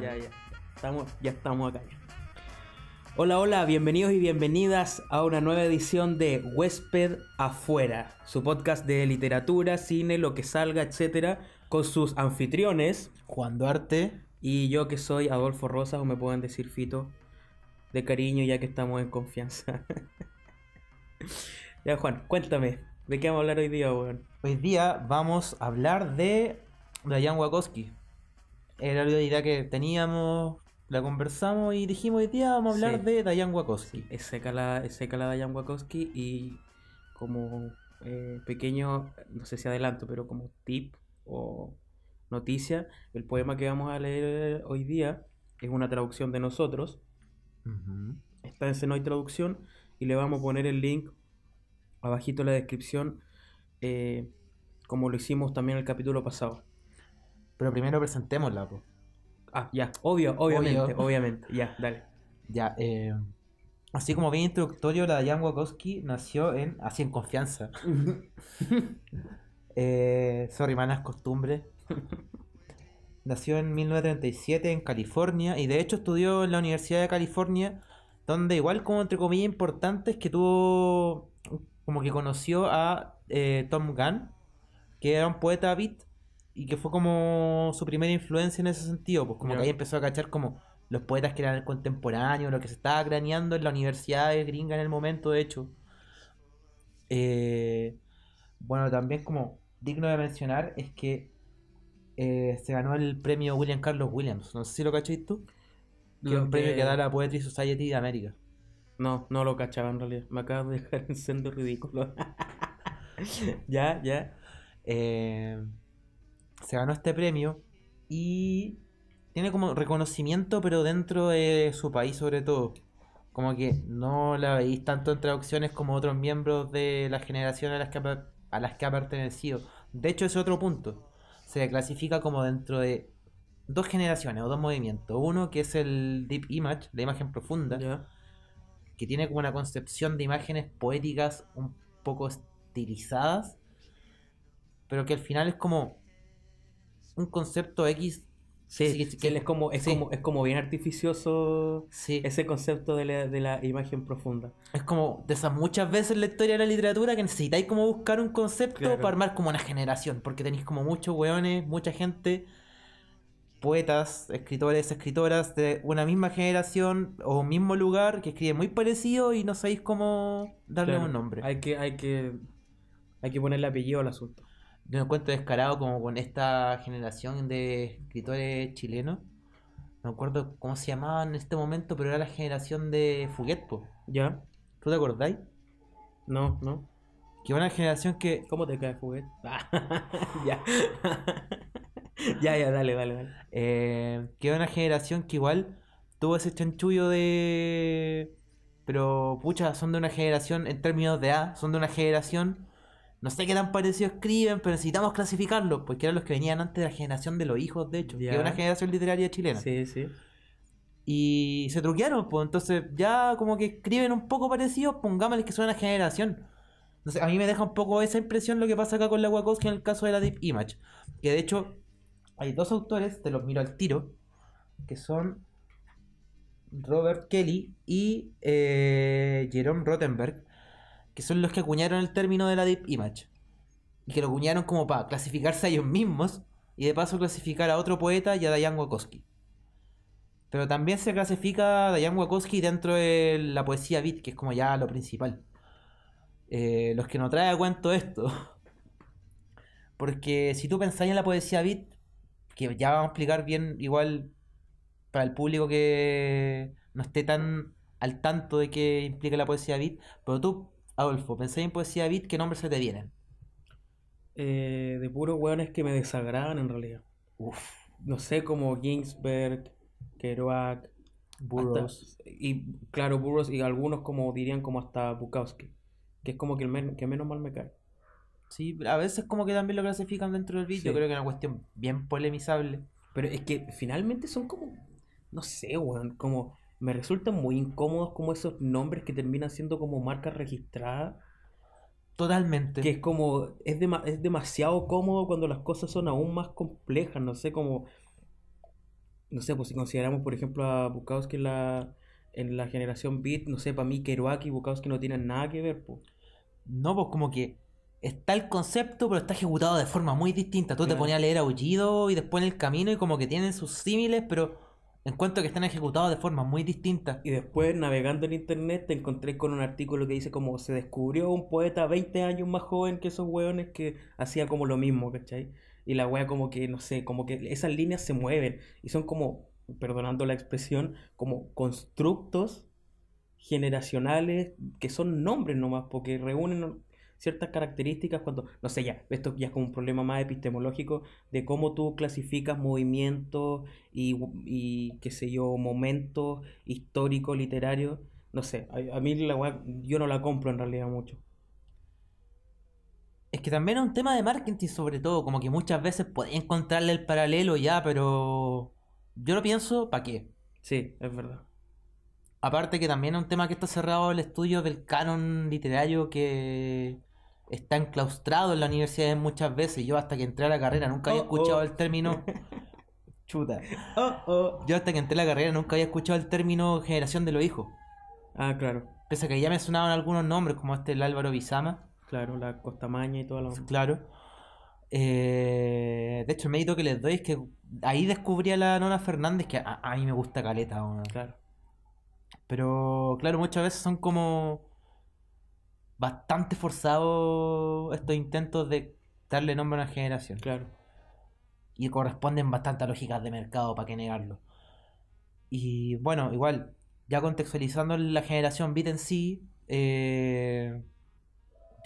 Ya, ya. Estamos, ya estamos acá. Hola, hola, bienvenidos y bienvenidas a una nueva edición de Huésped Afuera, su podcast de literatura, cine, lo que salga, etcétera, con sus anfitriones Juan Duarte y yo que soy Adolfo Rosas, o me pueden decir Fito, de cariño ya que estamos en confianza. ya, Juan, cuéntame, ¿de qué vamos a hablar hoy día, Hoy día vamos a hablar de Dayan Wakowski era la idea que teníamos, la conversamos y dijimos hoy día vamos a hablar de Dayan Wakowski. es seca Wakowski y como eh, pequeño, no sé si adelanto, pero como tip o noticia, el poema que vamos a leer eh, hoy día es una traducción de nosotros. Está en Senoy Traducción y le vamos a poner el link abajito en la descripción, eh, como lo hicimos también el capítulo pasado. Pero primero presentémosla, Ah, ya, obvio, obviamente, obviamente. Ya, dale. Ya, eh, así como bien introductorio, la Jan Wakowski nació en. así en confianza. Eh, sorry, manas, costumbre. nació en 1937 en California y de hecho estudió en la Universidad de California, donde igual como entre comillas importantes que tuvo, como que conoció a eh, Tom Gunn, que era un poeta beat y que fue como su primera influencia en ese sentido, pues como que ahí empezó a cachar como los poetas que eran el contemporáneo, lo que se estaba craneando en la universidad de gringa en el momento, de hecho. Eh, bueno, también como digno de mencionar es que eh, se ganó el premio William Carlos Williams, no sé si lo cachéis tú, que es un premio que... da la Poetry Society de América. No, no lo cachaba en realidad, me acabo de dejar en sendo ridículo. ya, ya. Eh, se ganó este premio y tiene como reconocimiento, pero dentro de su país sobre todo. Como que no la veis tanto en traducciones como otros miembros de la generación a las que ha, a las que ha pertenecido. De hecho, es otro punto. Se clasifica como dentro de dos generaciones o dos movimientos. Uno que es el Deep Image, la imagen profunda, que tiene como una concepción de imágenes poéticas un poco estilizadas, pero que al final es como un concepto X que es como, es como, es como bien artificioso ese concepto de la, de la, imagen profunda. Es como de esas muchas veces la historia de la literatura que necesitáis como buscar un concepto para armar como una generación, porque tenéis como muchos weones, mucha gente, poetas, escritores, escritoras de una misma generación o un mismo lugar que escriben muy parecido y no sabéis cómo darle un nombre. Hay que, hay que, hay que ponerle apellido al asunto yo me encuentro descarado como con esta generación de escritores chilenos. No me acuerdo cómo se llamaban en este momento, pero era la generación de Fuguet, Ya. ¿Tú te acordáis? No, no. Que una generación que. ¿Cómo te cae Fuguet? Ah, ya. ya, ya, dale, dale, dale. Eh, que una generación que igual tuvo ese chanchullo de. Pero, pucha, son de una generación, en términos de A, son de una generación no sé qué tan parecido escriben, pero necesitamos clasificarlos, porque eran los que venían antes de la generación de los hijos, de hecho, que era una generación literaria chilena. Sí, sí. Y se truquearon, pues entonces ya como que escriben un poco parecido, pongámosles que son una generación. No sé, a mí me deja un poco esa impresión lo que pasa acá con la que en el caso de la Deep Image. Que de hecho hay dos autores, te los miro al tiro, que son Robert Kelly y eh, Jerome Rottenberg, que son los que acuñaron el término de la Deep Image. Y que lo acuñaron como para clasificarse a ellos mismos y de paso clasificar a otro poeta y a Dayan Wakowski. Pero también se clasifica a Dayan Wakowski dentro de la poesía beat, que es como ya lo principal. Eh, los que no trae a cuento esto. Porque si tú pensáis en la poesía beat, que ya vamos a explicar bien igual para el público que no esté tan al tanto de qué implica la poesía beat, pero tú Adolfo, pensé en poesía beat qué nombres se te vienen? Eh, de puros hueones que me desagradan en realidad. Uf. No sé, como Ginsberg, Kerouac, Burroughs. y claro, Burroughs y algunos como dirían como hasta Bukowski, que es como que, el que menos mal me cae. Sí, a veces como que también lo clasifican dentro del beat, yo creo que es una cuestión bien polemizable. Pero es que finalmente son como, no sé, weón, como me resultan muy incómodos como esos nombres que terminan siendo como marcas registradas. Totalmente. Que es como, es, de, es demasiado cómodo cuando las cosas son aún más complejas, no sé, como, no sé, pues si consideramos, por ejemplo, a Bukowski en la, en la generación Beat, no sé, para mí Kerouac y Bukowski no tienen nada que ver, pues. No, pues como que está el concepto, pero está ejecutado de forma muy distinta. Tú te ponías a leer aullido y después en el camino y como que tienen sus símiles, pero encuentro que están ejecutados de forma muy distinta Y después, navegando en internet, te encontré con un artículo que dice como se descubrió un poeta 20 años más joven que esos hueones que hacía como lo mismo, ¿cachai? Y la wea como que, no sé, como que esas líneas se mueven y son como, perdonando la expresión, como constructos generacionales que son nombres nomás, porque reúnen ciertas características cuando, no sé, ya, esto ya es como un problema más epistemológico de cómo tú clasificas movimientos y, y qué sé yo, momentos históricos, literarios. No sé, a, mí la, yo no la compro en realidad mucho. Es que también es un tema de marketing sobre todo, como que muchas veces podéis encontrarle el paralelo ya, pero yo lo pienso, ¿para qué? Sí, es verdad. Aparte que también es un tema que está cerrado el estudio del canon literario que está enclaustrado en la universidad muchas veces. Yo hasta que entré a la carrera nunca había oh, escuchado oh. el término... Chuta. Oh, Yo hasta que entré a la carrera nunca había escuchado el término generación de los hijos. Ah, claro. Pese a que ya me sonaban algunos nombres, como este el Álvaro Bizama. Claro, la Costamaña y todas las... Claro. Eh, de hecho, el mérito que les doy es que ahí descubrí a la Nona Fernández, que a, mí me gusta Caleta. Claro. Pero claro, muchas veces son como bastante forzado estos intentos de darle nombre a una generación. Claro. Y corresponden bastante a lógicas de mercado, para qué negarlo. Y bueno, igual, ya contextualizando la generación Beat en sí, eh,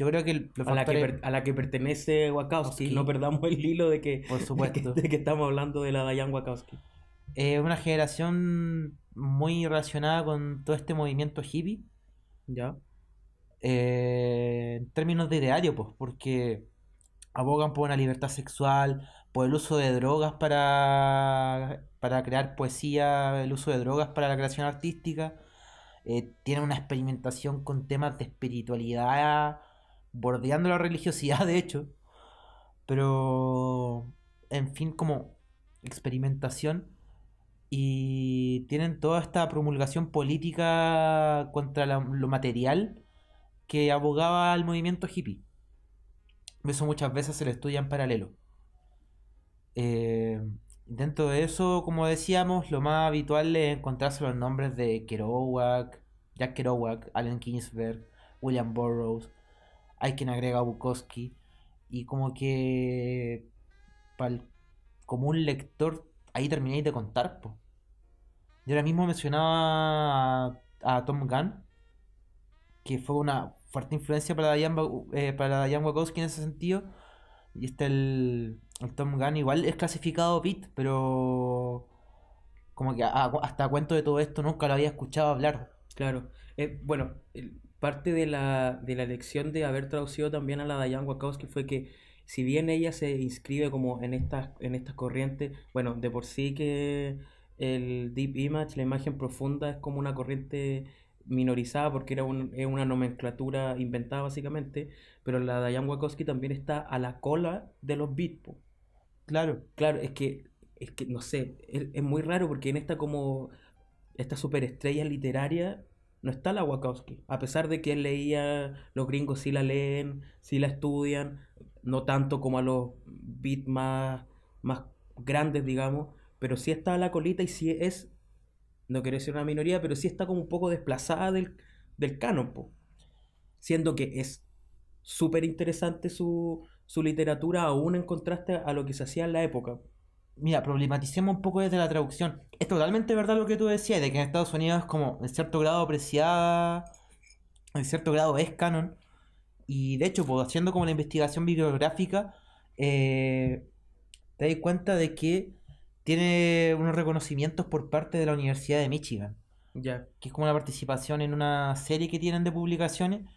yo creo que... a, la que pertenece Wachowski no perdamos el hilo de que, por supuesto. De que, estamos hablando de la Dayan Wachowski Es una generación muy relacionada con todo este movimiento hippie. Ya. Eh, en términos de ideario, pues, porque abogan por una libertad sexual, por el uso de drogas para, crear poesía, el uso de drogas para la creación artística. Eh, tienen una experimentación con temas de espiritualidad, bordeando la religiosidad, de hecho. Pero, en fin, como experimentación. Y tienen toda esta promulgación política contra lo material que abogaba al movimiento hippie. Eso muchas veces se le estudia en paralelo. Eh, dentro de eso, como decíamos, lo más habitual es encontrarse los nombres de Kerouac, Jack Kerouac, Allen Ginsberg, William Burroughs. Hay quien agrega Bukowski. Y como que Como un lector, ahí termináis de contar. Yo ahora mismo mencionaba a Tom Gunn, que fue una, fuerte influencia para Diane, eh, para Wachowski en ese sentido. Y está el, el Tom Gunn, igual es clasificado pit, pero como que hasta cuento de todo esto nunca lo había escuchado hablar. Claro, eh, bueno, parte de la, de la elección de haber traducido también a la Diane Wachowski fue que si bien ella se inscribe como en estas en estas corrientes, bueno, de por sí que el deep image, la imagen profunda es como una corriente minorizada porque era un, es una nomenclatura inventada básicamente, pero la Diane Wakowski también está a la cola de los beats Claro. Claro, es que, es que no sé, es, muy raro porque en esta como, esta superestrella literaria no está la Wakowski, a pesar de que él leía, los gringos sí la leen, sí la estudian, no tanto como a los beats más, más grandes, digamos, pero sí está a la colita y sí es no quiero decir una minoría, pero sí está como un poco desplazada del, del canon, siendo que es súper interesante su, su literatura aún en contraste a lo que se hacía en la época. Mira, problematicemos un poco desde la traducción. Es totalmente verdad lo que tú decías, de que en Estados Unidos es como en cierto grado apreciada, en cierto grado es canon. Y de hecho, pues, haciendo como la investigación bibliográfica, eh, te das cuenta de que tiene unos reconocimientos por parte de la Universidad de Michigan. Ya. Que es como la participación en una serie que tienen de publicaciones,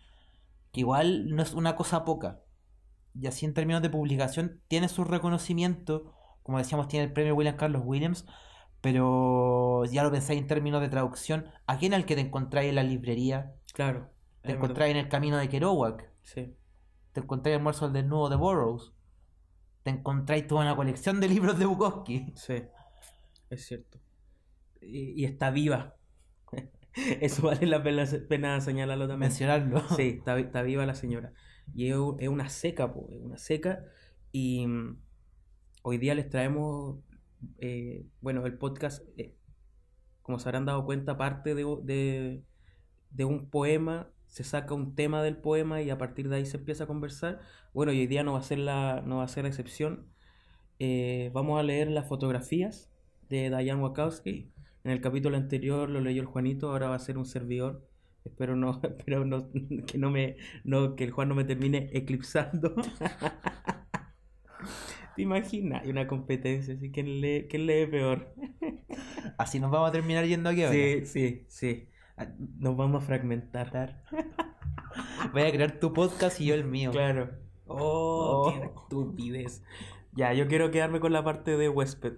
que igual no es una cosa poca. Y así en términos de publicación, tiene su reconocimiento, como decíamos, tiene el premio William Carlos Williams, pero ya lo pensáis en términos de traducción, aquí en el que te encontráis en la librería? Claro. Te encontráis en el camino de Kerouac. Sí. Te encontráis en el almuerzo del desnudo de Burroughs te encontráis toda una colección de libros de Bukowski. Sí, es cierto. Y, está viva. Eso vale la pena, señalarlo también. Mencionarlo. Sí, está, viva la señora. Y es, una seca, po, es una seca. Y mm, hoy día les traemos, eh, bueno, el podcast, eh, como se habrán dado cuenta, parte de un poema se saca un tema del poema y a partir de ahí se empieza a conversar. Bueno, hoy día no va a ser la, no va a ser la excepción. Eh, vamos a leer las fotografías de Diane Wakowski. En el capítulo anterior lo leyó el Juanito, ahora va a ser un servidor. Espero no, espero no, que no me, no, que el Juan no me termine eclipsando. ¿Te imaginas? Hay una competencia, así que lee, quién lee peor. así nos vamos a terminar yendo aquí Sí, sí, sí. Ah, nos vamos a fragmentar. Voy a crear tu podcast y yo el mío. Claro. Oh, oh, qué estupidez. Ya, yo quiero quedarme con la parte de huésped.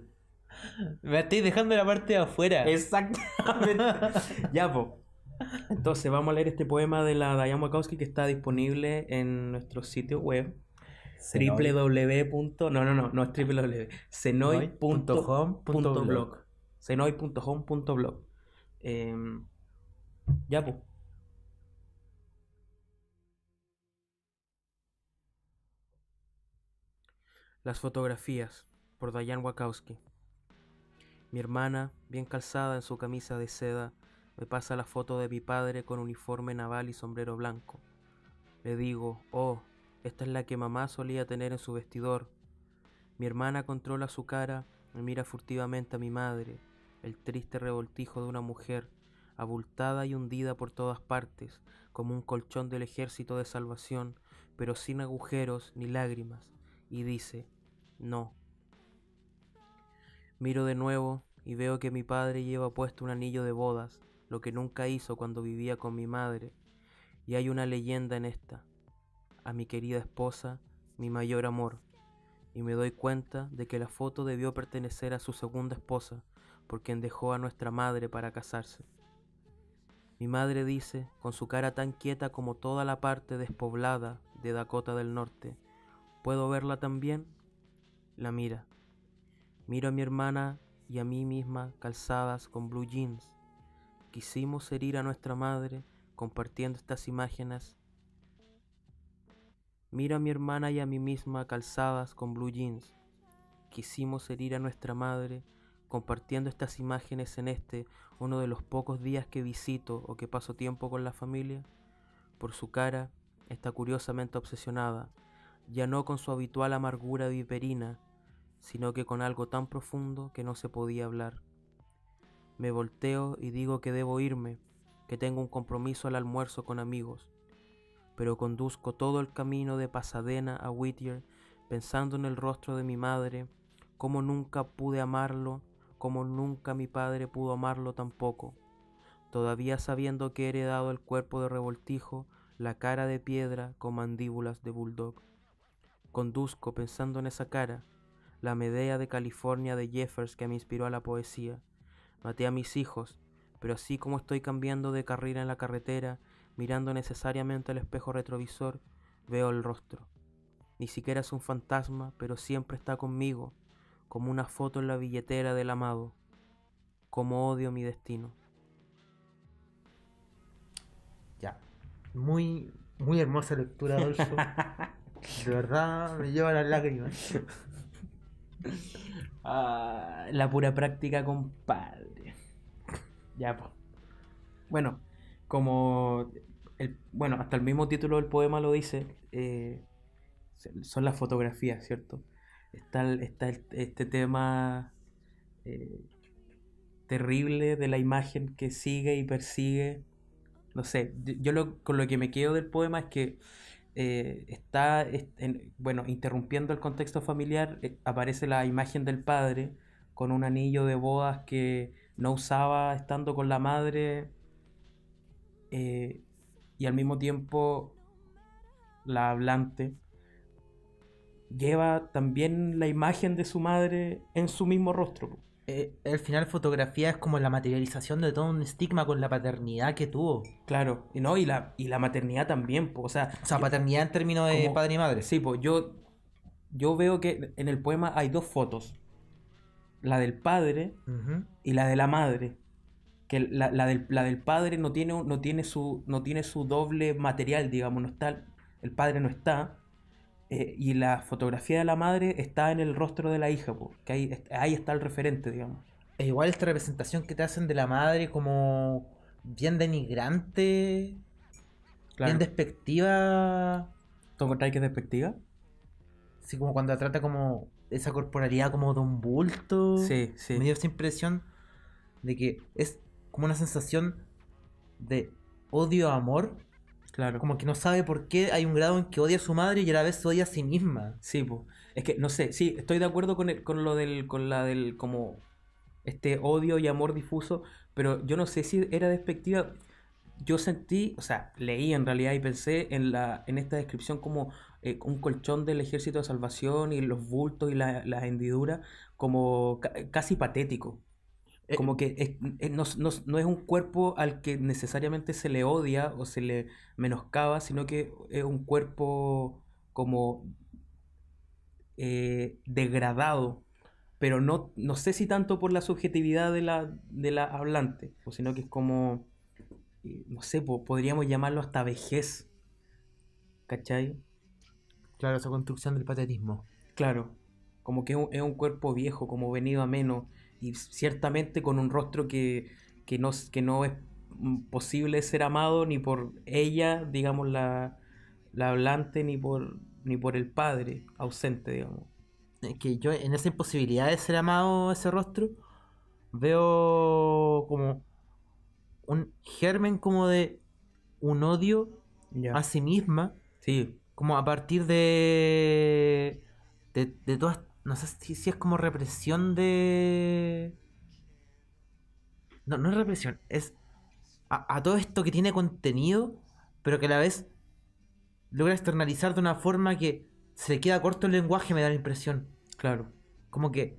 Me estoy dejando la parte de afuera. Exactamente. ya, po. Entonces, vamos a leer este poema de la Dayan Wakowski que está disponible en nuestro sitio web www. No, no, no, no es www. Eh, ya, pues. Las fotografías por Dayan Wakowski. Mi hermana, bien calzada en su camisa de seda, me pasa la foto de mi padre con uniforme naval y sombrero blanco. Le digo, oh, esta es la que mamá solía tener en su vestidor. Mi hermana controla su cara y mira furtivamente a mi madre, el triste revoltijo de una mujer abultada y hundida por todas partes, como un colchón del ejército de salvación, pero sin agujeros ni lágrimas, y dice, no. Miro de nuevo y veo que mi padre lleva puesto un anillo de bodas, lo que nunca hizo cuando vivía con mi madre, y hay una leyenda en esta, a mi querida esposa, mi mayor amor, y me doy cuenta de que la foto debió pertenecer a su segunda esposa, por quien dejó a nuestra madre para casarse. Mi madre dice, con su cara tan quieta como toda la parte despoblada de Dakota del Norte, ¿puedo verla también? La mira. Miro a mi hermana y a mí misma calzadas con blue jeans. Quisimos herir a nuestra madre compartiendo estas imágenes. Miro a mi hermana y a mí misma calzadas con blue jeans. Quisimos herir a nuestra madre compartiendo estas imágenes en este, uno de los pocos días que visito o que paso tiempo con la familia, por su cara está curiosamente obsesionada, ya no con su habitual amargura viperina, sino que con algo tan profundo que no se podía hablar. Me volteo y digo que debo irme, que tengo un compromiso al almuerzo con amigos, pero conduzco todo el camino de Pasadena a Whittier pensando en el rostro de mi madre, cómo nunca pude amarlo como nunca mi padre pudo amarlo tampoco. Todavía sabiendo que he heredado el cuerpo de revoltijo, la cara de piedra con mandíbulas de bulldog. Conduzco pensando en esa cara, la Medea de California de Jeffers que me inspiró a la poesía. Maté a mis hijos, pero así como estoy cambiando de carrera en la carretera, mirando necesariamente al espejo retrovisor, veo el rostro. Ni siquiera es un fantasma, pero siempre está conmigo, como una foto en la billetera del amado, como odio mi destino. Ya, muy, muy hermosa lectura, de verdad, me lleva las lágrimas. Ah, la pura práctica, compadre. Ya, pues. Bueno, como el, bueno, hasta el mismo título del poema lo dice, eh, son las fotografías, ¿cierto? está, este tema eh, terrible de la imagen que sigue y persigue. No sé, yo con lo que me quedo del poema es que eh, está, bueno, interrumpiendo el contexto familiar, eh, aparece la imagen del padre con un anillo de bodas que no usaba estando con la madre y al mismo tiempo la hablante lleva también la imagen de su madre en su mismo rostro. el eh, final fotografía es como la materialización de todo un estigma con la paternidad que tuvo. Claro, y no, y la, y la maternidad también, o sea. paternidad en términos de padre y madre. Sí, pues yo, yo veo que en el poema hay dos fotos. La del padre y la de la madre. Que la, la, del, padre no tiene, no, tiene su, no tiene su doble material, digamos, no está. El padre no está. Eh, y la fotografía de la madre está en el rostro de la hija, que ahí, está el referente, digamos. Es igual esta representación que te hacen de la madre como bien denigrante, bien despectiva. ¿Tú que es despectiva? Sí, como cuando la trata como esa corporalidad como de un bulto. Sí, Me dio esa impresión de que es como una sensación de odio-amor Claro. Como que no sabe por qué hay un grado en que odia a su madre y a la vez odia a sí misma. Sí, pues. Es que, no sé, sí, estoy de acuerdo con, el, con lo del, con la del, como, este odio y amor difuso, pero yo no sé si era despectiva. Yo sentí, o sea, leí en realidad y pensé en, la, en esta descripción como eh, un colchón del ejército de salvación y los bultos y las hendiduras como casi patético. Eh, como que eh, no, es un cuerpo al que necesariamente se le odia o se le menoscaba, sino que es un cuerpo como eh, degradado, pero no, no sé si tanto por la subjetividad de la, de la hablante, sino que es como, no sé, podríamos llamarlo hasta vejez, ¿cachai? Claro, esa construcción del patetismo. Claro, como que es un cuerpo viejo, como venido a menos y ciertamente con un rostro que, que, no, que no es posible ser amado ni por ella, digamos, la, la hablante, ni por, ni por el padre ausente, digamos. Es que yo en esa imposibilidad de ser amado ese rostro, veo como un germen como de un odio a sí misma. Sí. Como a partir de, de, de todas no sé si, es como represión de. No, no es represión, es a, todo esto que tiene contenido, pero que a la vez logra externalizar de una forma que se le queda corto el lenguaje, me da la impresión. Claro. Como que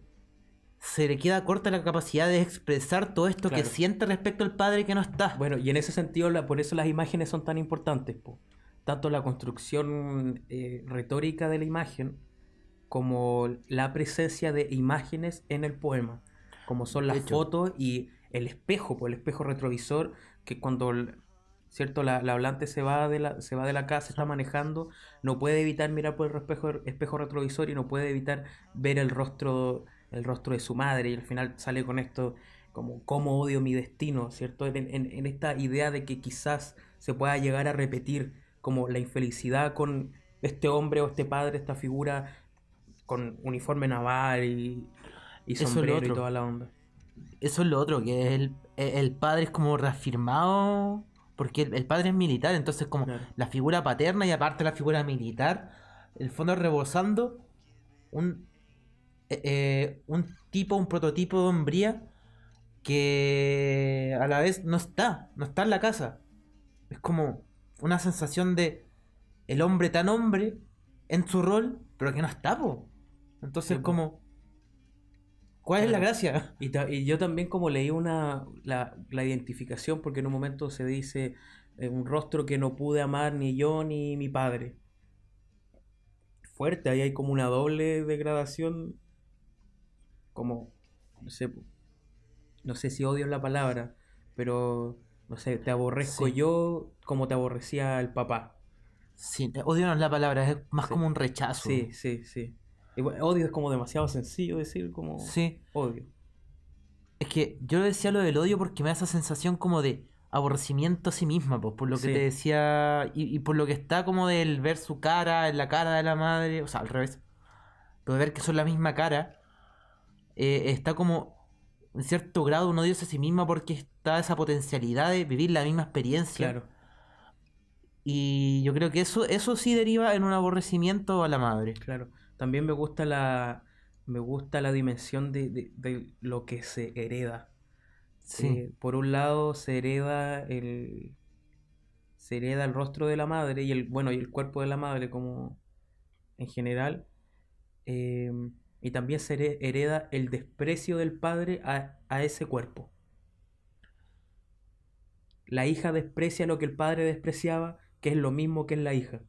se le queda corta la capacidad de expresar todo esto que siente respecto al padre que no está. Bueno, y en ese sentido, por eso las imágenes son tan importantes. Tanto la construcción eh, retórica de la imagen, como la presencia de imágenes en el poema, como son las fotos y el espejo, por pues, el espejo retrovisor, que cuando cierto la, hablante se va de la se va de la casa, está manejando, no puede evitar mirar por el espejo, retrovisor y no puede evitar ver el rostro el rostro de su madre y al final sale con esto como cómo odio mi destino, ¿cierto? en esta idea de que quizás se pueda llegar a repetir como la infelicidad con este hombre o este padre, esta figura con uniforme naval y, y sombrero y toda la onda. Eso es lo otro, que el, el padre es como reafirmado, porque el, padre es militar, entonces como la figura paterna y aparte la figura militar, el fondo rebosando un, eh, eh, un tipo, un prototipo de hombría que a la vez no está, no está en la casa. Es como una sensación de el hombre tan hombre en su rol, pero que no está, entonces, cómo ¿cuál es la gracia? Y, yo también como leí una, la, identificación, porque en un momento se dice eh, un rostro que no pude amar ni yo ni mi padre. Fuerte, ahí hay como una doble degradación, como, no sé, si odio la palabra, pero, no sé, te aborrezco yo como te aborrecía el papá. Sí, odio no es la palabra, es más como un rechazo. Sí, sí, sí odio es como demasiado sencillo decir como sí. odio. Es que yo decía lo del odio porque me da esa sensación como de aborrecimiento a sí misma, pues, por lo que te decía y, por lo que está como del ver su cara en la cara de la madre, o sea, al revés, pero ver que son la misma cara, eh, está como en cierto grado un odio a sí misma porque está esa potencialidad de vivir la misma experiencia. Y yo creo que eso, eso sí deriva en un aborrecimiento a la madre. Claro. También me gusta la, me gusta la dimensión de, de, lo que se hereda. Eh, por un lado se hereda el se hereda el rostro de la madre y el bueno y el cuerpo de la madre como en general eh, y también se hereda el desprecio del padre a, a, ese cuerpo. La hija desprecia lo que el padre despreciaba, que es lo mismo que es la hija.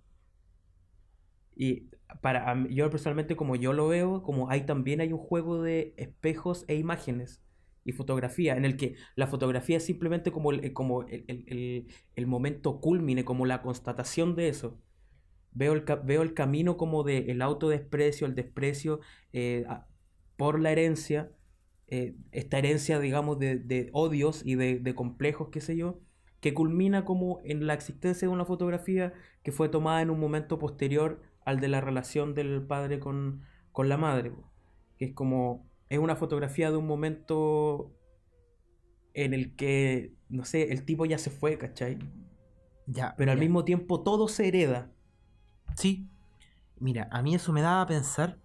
Y para yo personalmente como yo lo veo, como hay también hay un juego de espejos e imágenes y fotografía, en el que la fotografía es simplemente como el, eh, como el, el, el momento culmine, como la constatación de eso. Veo el, veo el camino como de el autodesprecio, el desprecio eh, por la herencia, eh, esta herencia, digamos, de, de odios y de, de, complejos, qué sé yo, que culmina como en la existencia de una fotografía que fue tomada en un momento posterior al de la relación del padre con, la madre, que es como, es una fotografía de un momento en el que, no sé, el tipo ya se fue, ¿cachai? Ya. Pero al mismo tiempo todo se hereda. Sí. Mira, a mí eso me daba a pensar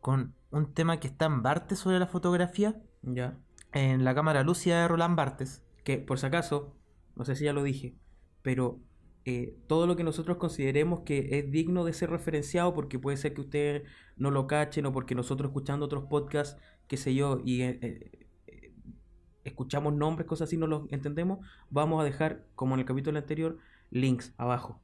con un tema que está en Bartes sobre la fotografía. Ya. En la cámara Lucia de Roland Bartes. Que, por si acaso, no sé si ya lo dije, pero eh, todo lo que nosotros consideremos que es digno de ser referenciado, porque puede ser que usted no lo cachen o porque nosotros escuchando otros podcasts, qué sé yo, y eh, eh, escuchamos nombres, cosas así, no los entendemos, vamos a dejar, como en el capítulo anterior, links abajo.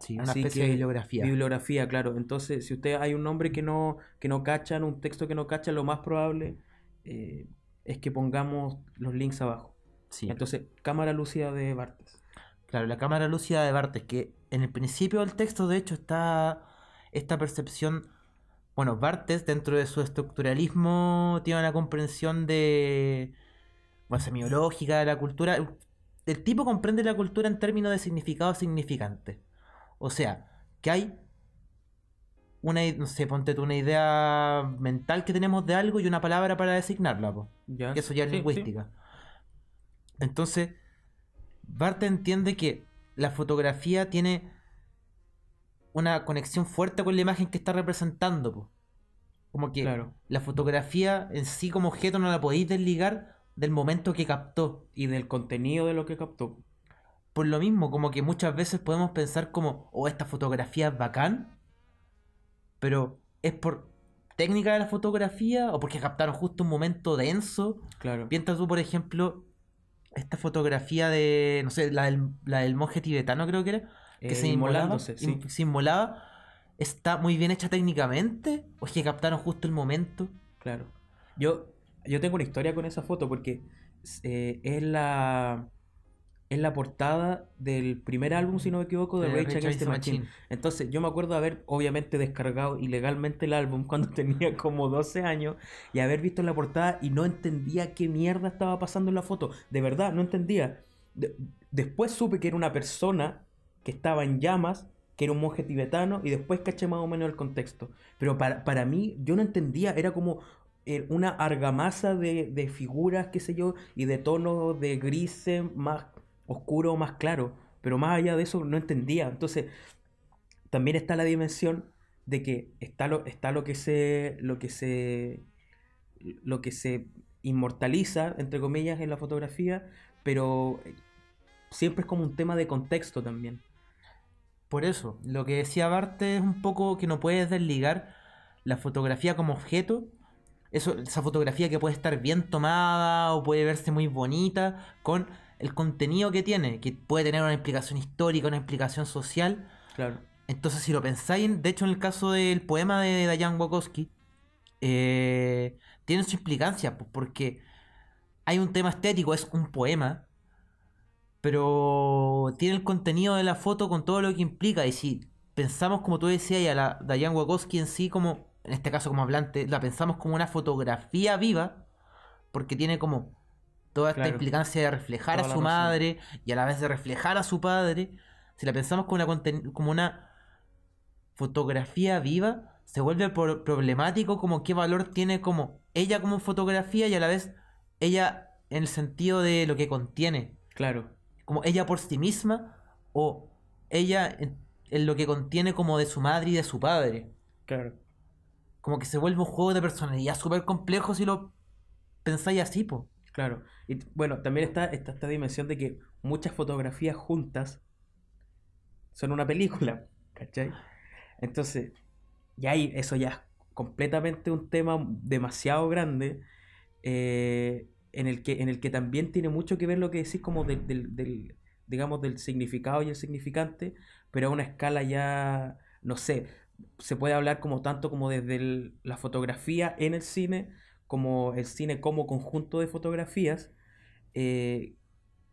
Sí, bibliografía. Bibliografía, claro. Entonces, si usted hay un nombre que no, que no cachan, un texto que no cachan, lo más probable es que pongamos los links abajo. Sí. Entonces, cámara lúcida de Bartes. Claro, la cámara lúcida de Bartes, que en el principio del texto, de hecho, está esta percepción. Bueno, Bartes, dentro de su estructuralismo, tiene una comprensión de. Bueno, semiológica de la cultura. El, tipo comprende la cultura en términos de significado significante. O sea, que hay una, no sé, ponte tú una idea mental que tenemos de algo y una palabra para designarla, po. Eso ya es lingüística. Entonces, Bart entiende que la fotografía tiene una conexión fuerte con la imagen que está representando. Como que la fotografía en sí como objeto no la podéis desligar del momento que captó. Y del contenido de lo que captó. Por lo mismo, como que muchas veces podemos pensar como, oh, esta fotografía es bacán, pero es por técnica de la fotografía o porque captaron justo un momento denso. Claro. Mientras tú, por ejemplo, esta fotografía de, no sé, la del, monje tibetano creo que era, que eh, se inmolaba, se inmolaba, está muy bien hecha técnicamente, o es que captaron justo el momento. Claro. Yo, yo tengo una historia con esa foto porque eh, es la en la portada del primer álbum, si no me equivoco, de, eh, Rage, Against the Machine. Entonces, yo me acuerdo de haber, obviamente, descargado ilegalmente el álbum cuando tenía como 12 años y haber visto la portada y no entendía qué mierda estaba pasando en la foto. De verdad, no entendía. después supe que era una persona que estaba en llamas, que era un monje tibetano, y después caché más o menos el contexto. Pero para, para mí, yo no entendía, era como, eh, una argamasa de, de, figuras, qué sé yo, y de tonos de grises más oscuro o más claro, pero más allá de eso no entendía. Entonces, también está la dimensión de que está lo, está lo que se. lo que se. lo que se inmortaliza, entre comillas, en la fotografía, pero siempre es como un tema de contexto también. Por eso, lo que decía Barte es un poco que no puedes desligar la fotografía como objeto, esa fotografía que puede estar bien tomada o puede verse muy bonita, con el contenido que tiene, que puede tener una implicación histórica, una implicación social. Claro. Entonces, si lo pensáis, de hecho, en el caso del poema de Dayan Wokowski, eh, tiene su implicancia, porque hay un tema estético, es un poema, pero tiene el contenido de la foto con todo lo que implica. Y si pensamos, como tú decías, y a la Dayan Wokowski en sí, como en este caso como hablante, la pensamos como una fotografía viva, porque tiene como toda esta implicancia de reflejar a su madre y a la vez de reflejar a su padre, si la pensamos como una, como una fotografía viva, se vuelve problemático como qué valor tiene como ella como fotografía y a la vez ella en el sentido de lo que contiene. Claro. Como ella por sí misma o ella en, lo que contiene como de su madre y de su padre. Claro. Como que se vuelve un juego de personalidad súper complejo si lo pensáis así, po. Claro. Y bueno, también está, esta dimensión de que muchas fotografías juntas son una película, ¿cachai? Entonces, ya ahí eso ya es completamente un tema demasiado grande eh, en, el que, en el que también tiene mucho que ver lo que decís como del, digamos, del significado y el significante, pero a una escala ya, no sé, se puede hablar como tanto como desde la fotografía en el cine, como el cine como conjunto de fotografías, eh,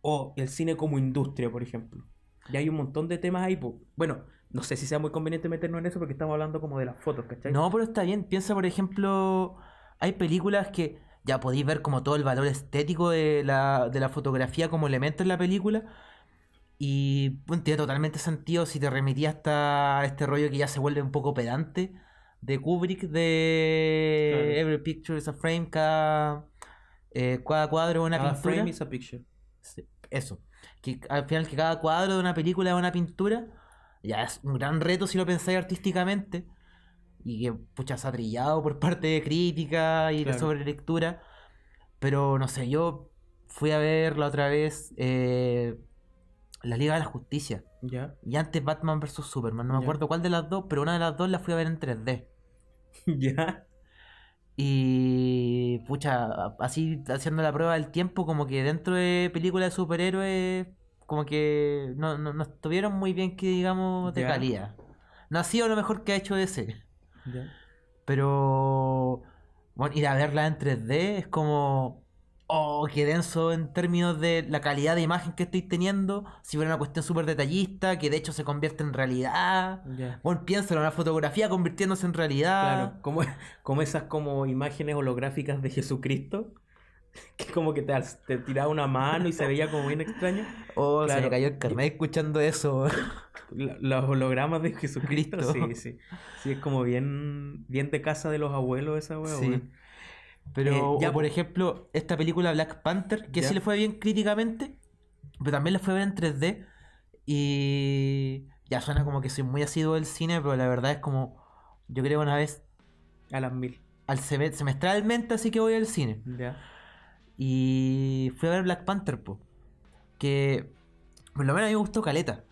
o el cine como industria, por ejemplo. Y hay un montón de temas ahí. bueno, no sé si sea muy conveniente meternos en eso porque estamos hablando como de las fotos, ¿cachai? No, pero está bien. Piensa, por ejemplo, hay películas que ya podéis ver como todo el valor estético de la, de la fotografía como elemento en la película. Y bueno, tiene totalmente sentido si te remitías hasta este rollo que ya se vuelve un poco pedante de Kubrick, de Every Picture is a Frame, cada, eh, cada cuadro es una pintura. Frame Eso. Que al final que cada cuadro de una película es una pintura. Ya es un gran reto si lo pensáis artísticamente. Y que pucha se ha trillado por parte de crítica y claro. de sobrelectura. Pero no sé, yo fui a ver la otra vez eh, La Liga de la Justicia. Ya Y antes Batman vs Superman. No me acuerdo cuál de las dos, pero una de las dos la fui a ver en 3D. ¿Ya? Y pucha, así haciendo la prueba del tiempo, como que dentro de películas de superhéroes, como que no, no, estuvieron muy bien, que digamos, de calidad. No ha sido lo mejor que ha hecho ese. Pero, bueno, ir a verla en 3D es como, oh, qué denso en términos de la calidad de imagen que estoy teniendo, si fuera una cuestión súper detallista, que de hecho se convierte en realidad. Bueno, piénsalo, una fotografía convirtiéndose en realidad. Claro, como, como esas como imágenes holográficas de Jesucristo. Que como que te, te tiraba una mano y se veía como bien extraño. O oh, se me cayó el carnet escuchando eso. los hologramas de Jesucristo. sí, sí. Sí, es como bien, bien de casa de los abuelos esa weá. Sí. Pero, eh, por ejemplo, esta película Black Panther, que sí le fue bien críticamente, pero también la fue ver en 3D. Y ya suena como que soy muy asiduo del cine, pero la verdad es como, yo creo una vez... A las mil. Al semestralmente, así que voy al cine. Y fui a ver Black Panther, po, que por lo menos a mí me gustó Caleta.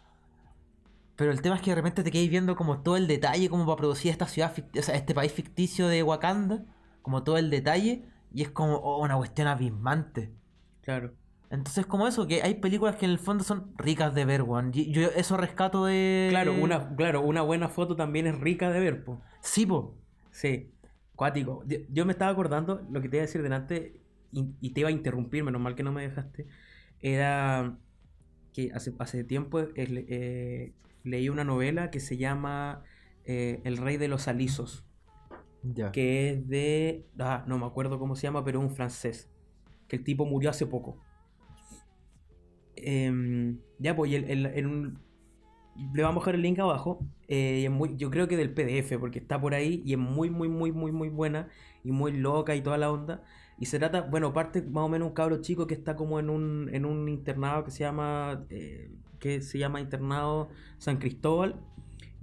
Pero el tema es que de repente te quedáis viendo como todo el detalle, como para producir esta ciudad, o sea, este país ficticio de Wakanda como todo el detalle, y es como oh, una cuestión abismante. Claro. Entonces, como eso, que hay películas que en el fondo son ricas de ver, Juan Yo eso rescato de. Claro, una, claro, una buena foto también es rica de ver, po. Sí, po. Sí. Cuático. Yo, me estaba acordando lo que te iba a decir delante y, te iba a interrumpir, menos mal que no me dejaste. Era que hace, hace tiempo eh, eh, leí una novela que se llama eh, El Rey de los Alisos. Que es de. Ah, no me acuerdo cómo se llama, pero es un francés. Que el tipo murió hace poco. Em, ya, pues, le vamos a dejar el link abajo. Eh, yo creo que del PDF, porque está por ahí y es muy, muy, muy, muy, muy buena y muy loca y toda la onda. Y se trata, bueno, parte más o menos un cabro chico que está como en un, en un internado que se llama, eh, que se llama Internado San Cristóbal,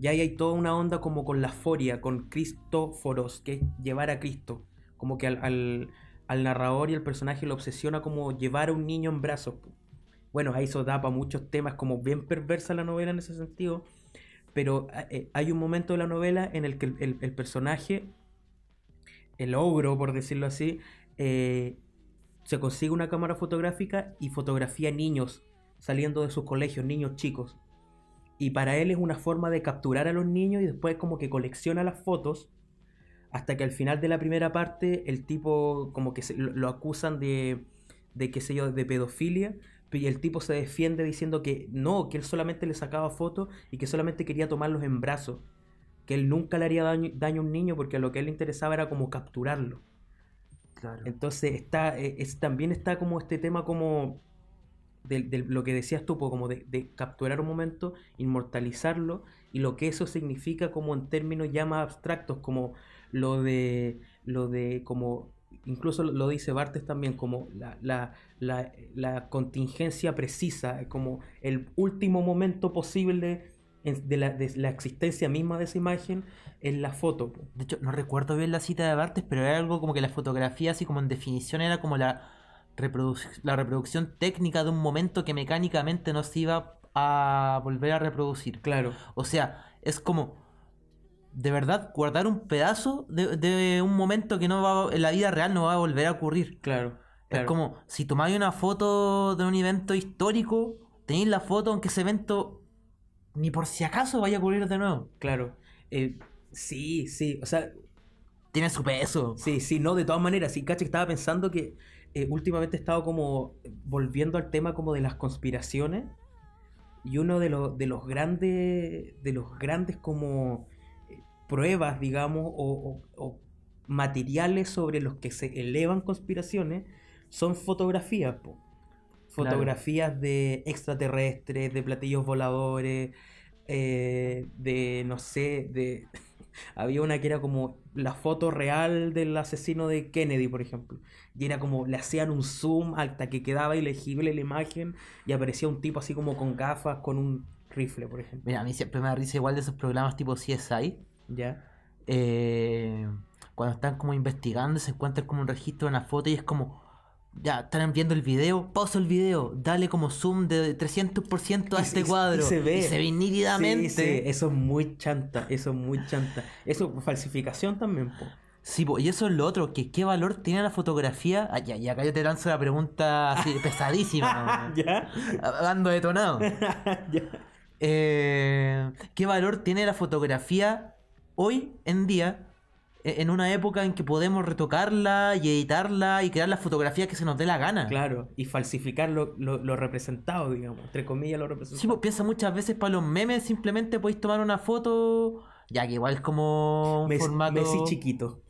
y ahí hay toda una onda como con la foria, con Cristóforos, que es llevar a Cristo. Como que al, narrador y al personaje lo obsesiona como llevar a un niño en brazos. Bueno, ahí eso da para muchos temas, como bien perversa la novela en ese sentido. Pero eh, eh, hay un momento de la novela en el que el, personaje, el ogro, por decirlo así, eh, se consigue una cámara fotográfica y fotografía niños saliendo de sus colegios, niños chicos y para él es una forma de capturar a los niños y después como que colecciona las fotos hasta que al final de la primera parte el tipo como que lo, acusan de, de qué sé yo, de pedofilia y el tipo se defiende diciendo que no, que él solamente le sacaba fotos y que solamente quería tomarlos en brazos, que él nunca le haría daño, a un niño porque lo que a él le interesaba era como capturarlo. Entonces está, eh, también está como este tema como de, lo que decías tú, como de, capturar un momento, inmortalizarlo y lo que eso significa como en términos ya más abstractos, como lo de, lo de como incluso lo dice Bartes también, como la, la, la, la contingencia precisa, como el último momento posible de la, de la, existencia misma de esa imagen en la foto. De hecho, no recuerdo bien la cita de Bartes, pero era algo como que la fotografía, así como en definición, era como la la reproducción técnica de un momento que mecánicamente no se iba a volver a reproducir. Claro. O sea, es como de verdad guardar un pedazo de, un momento que no va en la vida real no va a volver a ocurrir. Claro. Es como si tomáis una foto de un evento histórico, tenéis la foto en que ese evento ni por si acaso vaya a ocurrir de nuevo. Claro. Eh, sí, sí, o sea, tiene su peso. Sí, sí, no, de todas maneras, sí, caché estaba pensando que eh, últimamente he estado como eh, volviendo al tema como de las conspiraciones y uno de, de los grandes, de los grandes como eh, pruebas, digamos, o, materiales sobre los que se elevan conspiraciones son fotografías, fotografías de extraterrestres, de platillos voladores, de, no sé, de... Había una que era como la foto real del asesino de Kennedy, por ejemplo y era como le hacían un zoom hasta que quedaba ilegible la imagen y aparecía un tipo así como con gafas, con un rifle, por ejemplo. Mira, a mí siempre me da risa igual de esos programas tipo CSI. Ya. Eh, cuando están como investigando, se encuentran como un registro de una foto y es como, ya, están viendo el video, pausa el video, dale como zoom de 300% a este cuadro. Y se ve. Y se ve nítidamente. Eso es muy chanta, eso es muy chanta. Eso, falsificación también, po. Sí, y eso es lo otro, que qué valor tiene la fotografía. Ay, ah, ya, y acá yo te lanzo la pregunta así, pesadísima. ¿Ya? Ah, dando detonado. Eh, ¿Qué valor tiene la fotografía hoy en día? E, en una época en que podemos retocarla y editarla y crear la fotografía que se nos dé la gana. Claro, y falsificar lo, representado, digamos, entre comillas lo representado. Sí, pues piensa muchas veces para los memes simplemente podéis tomar una foto, ya que igual es como un formato... chiquito.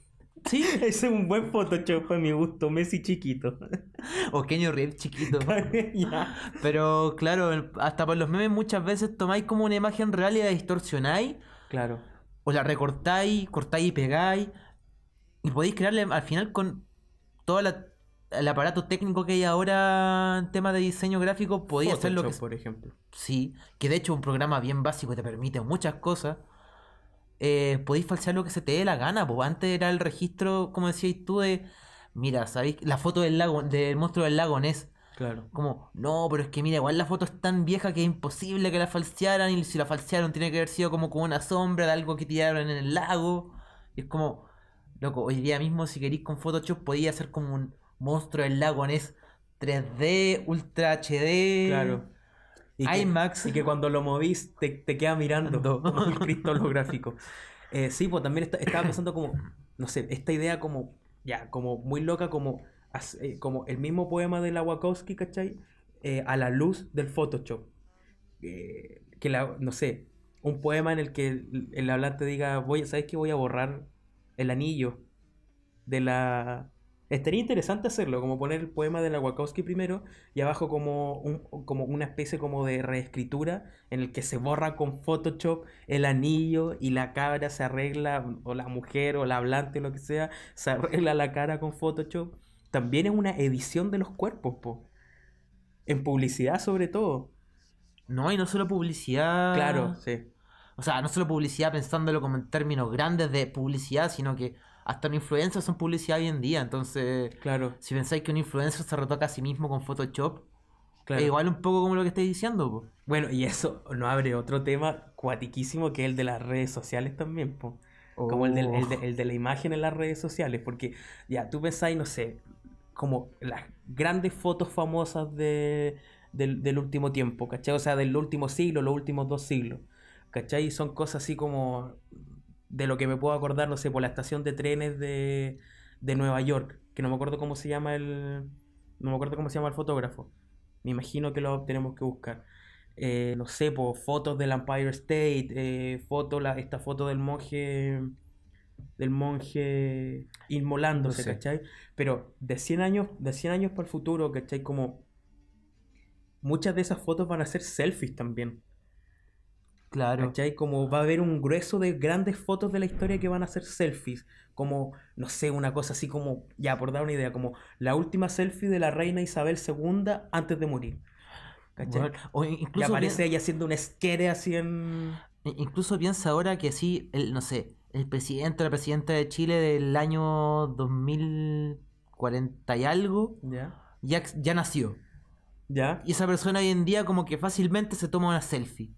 Sí, es un buen Photoshop a mi gusto, Messi chiquito. O Kenny Reeves chiquito. Pero claro, hasta por los memes muchas veces tomáis como una imagen real y la distorsionáis. Claro. O la recortáis, cortáis y pegáis. Y podéis crearle al final con todo el aparato técnico que hay ahora en tema de diseño gráfico, podéis hacer lo que... por ejemplo. Sí, que de hecho un programa bien básico te permite muchas cosas. Eh, podéis falsear lo que se te dé la gana, Porque Antes era el registro, como decíais tú, de. Mira, ¿sabéis? La foto del lago, del monstruo del lago Ness. Claro. Como, no, pero es que mira, igual la foto es tan vieja que es imposible que la falsearan. Y si la falsearon, tiene que haber sido como con una sombra de algo que tiraron en el lago. Y es como, loco, hoy día mismo, si queréis con Photoshop, podía ser como un monstruo del lago Ness 3D, Ultra HD. Claro. Y que... cuando lo movís te, te queda mirando el cristalográfico. Eh, sí, pues también estaba pensando como, no sé, esta idea como, ya, como muy loca, como, eh, como el mismo poema de la Wachowski, ¿cachai? Eh, a la luz del Photoshop. Eh, que la, no sé, un poema en el que el, hablante diga, ¿sabes qué? Voy a borrar el anillo de la, Estaría interesante hacerlo, como poner el poema de la Wachowski primero y abajo como, un, como una especie como de reescritura en el que se borra con Photoshop el anillo y la cabra se arregla, o la mujer o la hablante, o lo que sea, se arregla la cara con Photoshop. También es una edición de los cuerpos, po. En publicidad sobre todo. No, y no solo publicidad. Claro, sí. O sea, no solo publicidad pensándolo como en términos grandes de publicidad, sino que hasta un influencer son publicidad hoy en día. Entonces, claro. si pensáis que un influencer se retoca a sí mismo con Photoshop, claro. es igual un poco como lo que estáis diciendo. Po. Bueno, y eso no abre otro tema cuatiquísimo que el de las redes sociales también. Po. Como el, del, de, la imagen en las redes sociales. Porque ya, tú pensáis, no sé, como las grandes fotos famosas del, último tiempo, ¿cachai? O sea, del último siglo, los últimos dos siglos, ¿cachai? Y son cosas así como de lo que me puedo acordar, no sé, por la estación de trenes de, de Nueva York, que no me acuerdo cómo se llama el. No me acuerdo cómo se llama el fotógrafo. Me imagino que lo tenemos que buscar. Eh, no sé, por fotos del Empire State, eh, foto, la, esta foto del monje del monje inmolándose, ¿cachai? Pero de 100 años, de 100 años para el futuro, ¿cachai? Como muchas de esas fotos van a ser selfies también. Claro. ¿Cachai? Como va a haber un grueso de grandes fotos de la historia que van a ser selfies. Como, no sé, una cosa así como, ya por dar una idea, como la última selfie de la reina Isabel II antes de morir. ¿Cachai? o incluso y aparece ella haciendo un esquere así en. Incluso piensa ahora que sí, el, no sé, el presidente o la presidenta de Chile del año 2040 y algo ya, ya nació. ¿Ya? Y esa persona hoy en día como que fácilmente se toma una selfie.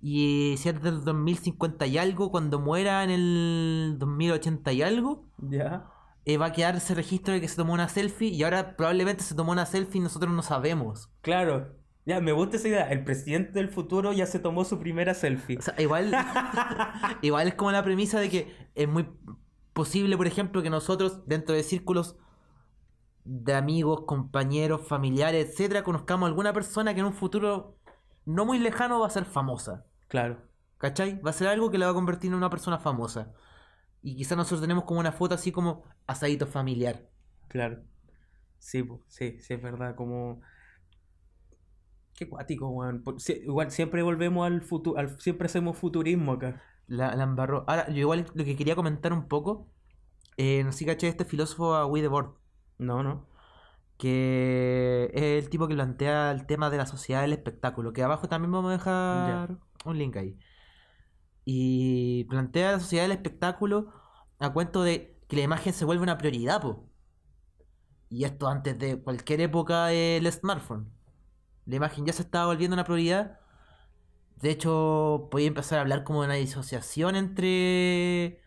Y si es del 2050 y algo, cuando muera en el 2080 y algo, ya. Eh, va a quedar ese registro de que se tomó una selfie y ahora probablemente se tomó una selfie y nosotros no sabemos. Claro. Ya, me gusta esa idea. El presidente del futuro ya se tomó su primera selfie. igual, igual es como la premisa de que es muy posible, por ejemplo, que nosotros, dentro de círculos de amigos, compañeros, familiares, etcétera, conozcamos a alguna persona que en un futuro no muy lejano va a ser famosa. Claro. ¿Cachai? Va a ser algo que la va a convertir en una persona famosa. Y quizás nosotros tenemos como una foto así como asadito familiar. Claro. Sí, sí, sí, es verdad. Como. Qué cuático, weón. Igual siempre volvemos al futuro. Siempre hacemos futurismo acá. La, la embarró. Ahora, yo igual lo que quería comentar un poco. Eh, no sé ¿cachai este filósofo a We Board. No, no que es el tipo que plantea el tema de la sociedad del espectáculo, que abajo también vamos a dejar un link ahí. Y plantea la sociedad del espectáculo a cuento de que la imagen se vuelve una prioridad, po. Y esto antes de cualquier época del smartphone. La imagen ya se estaba volviendo una prioridad. De hecho, podía empezar a hablar como de una disociación entre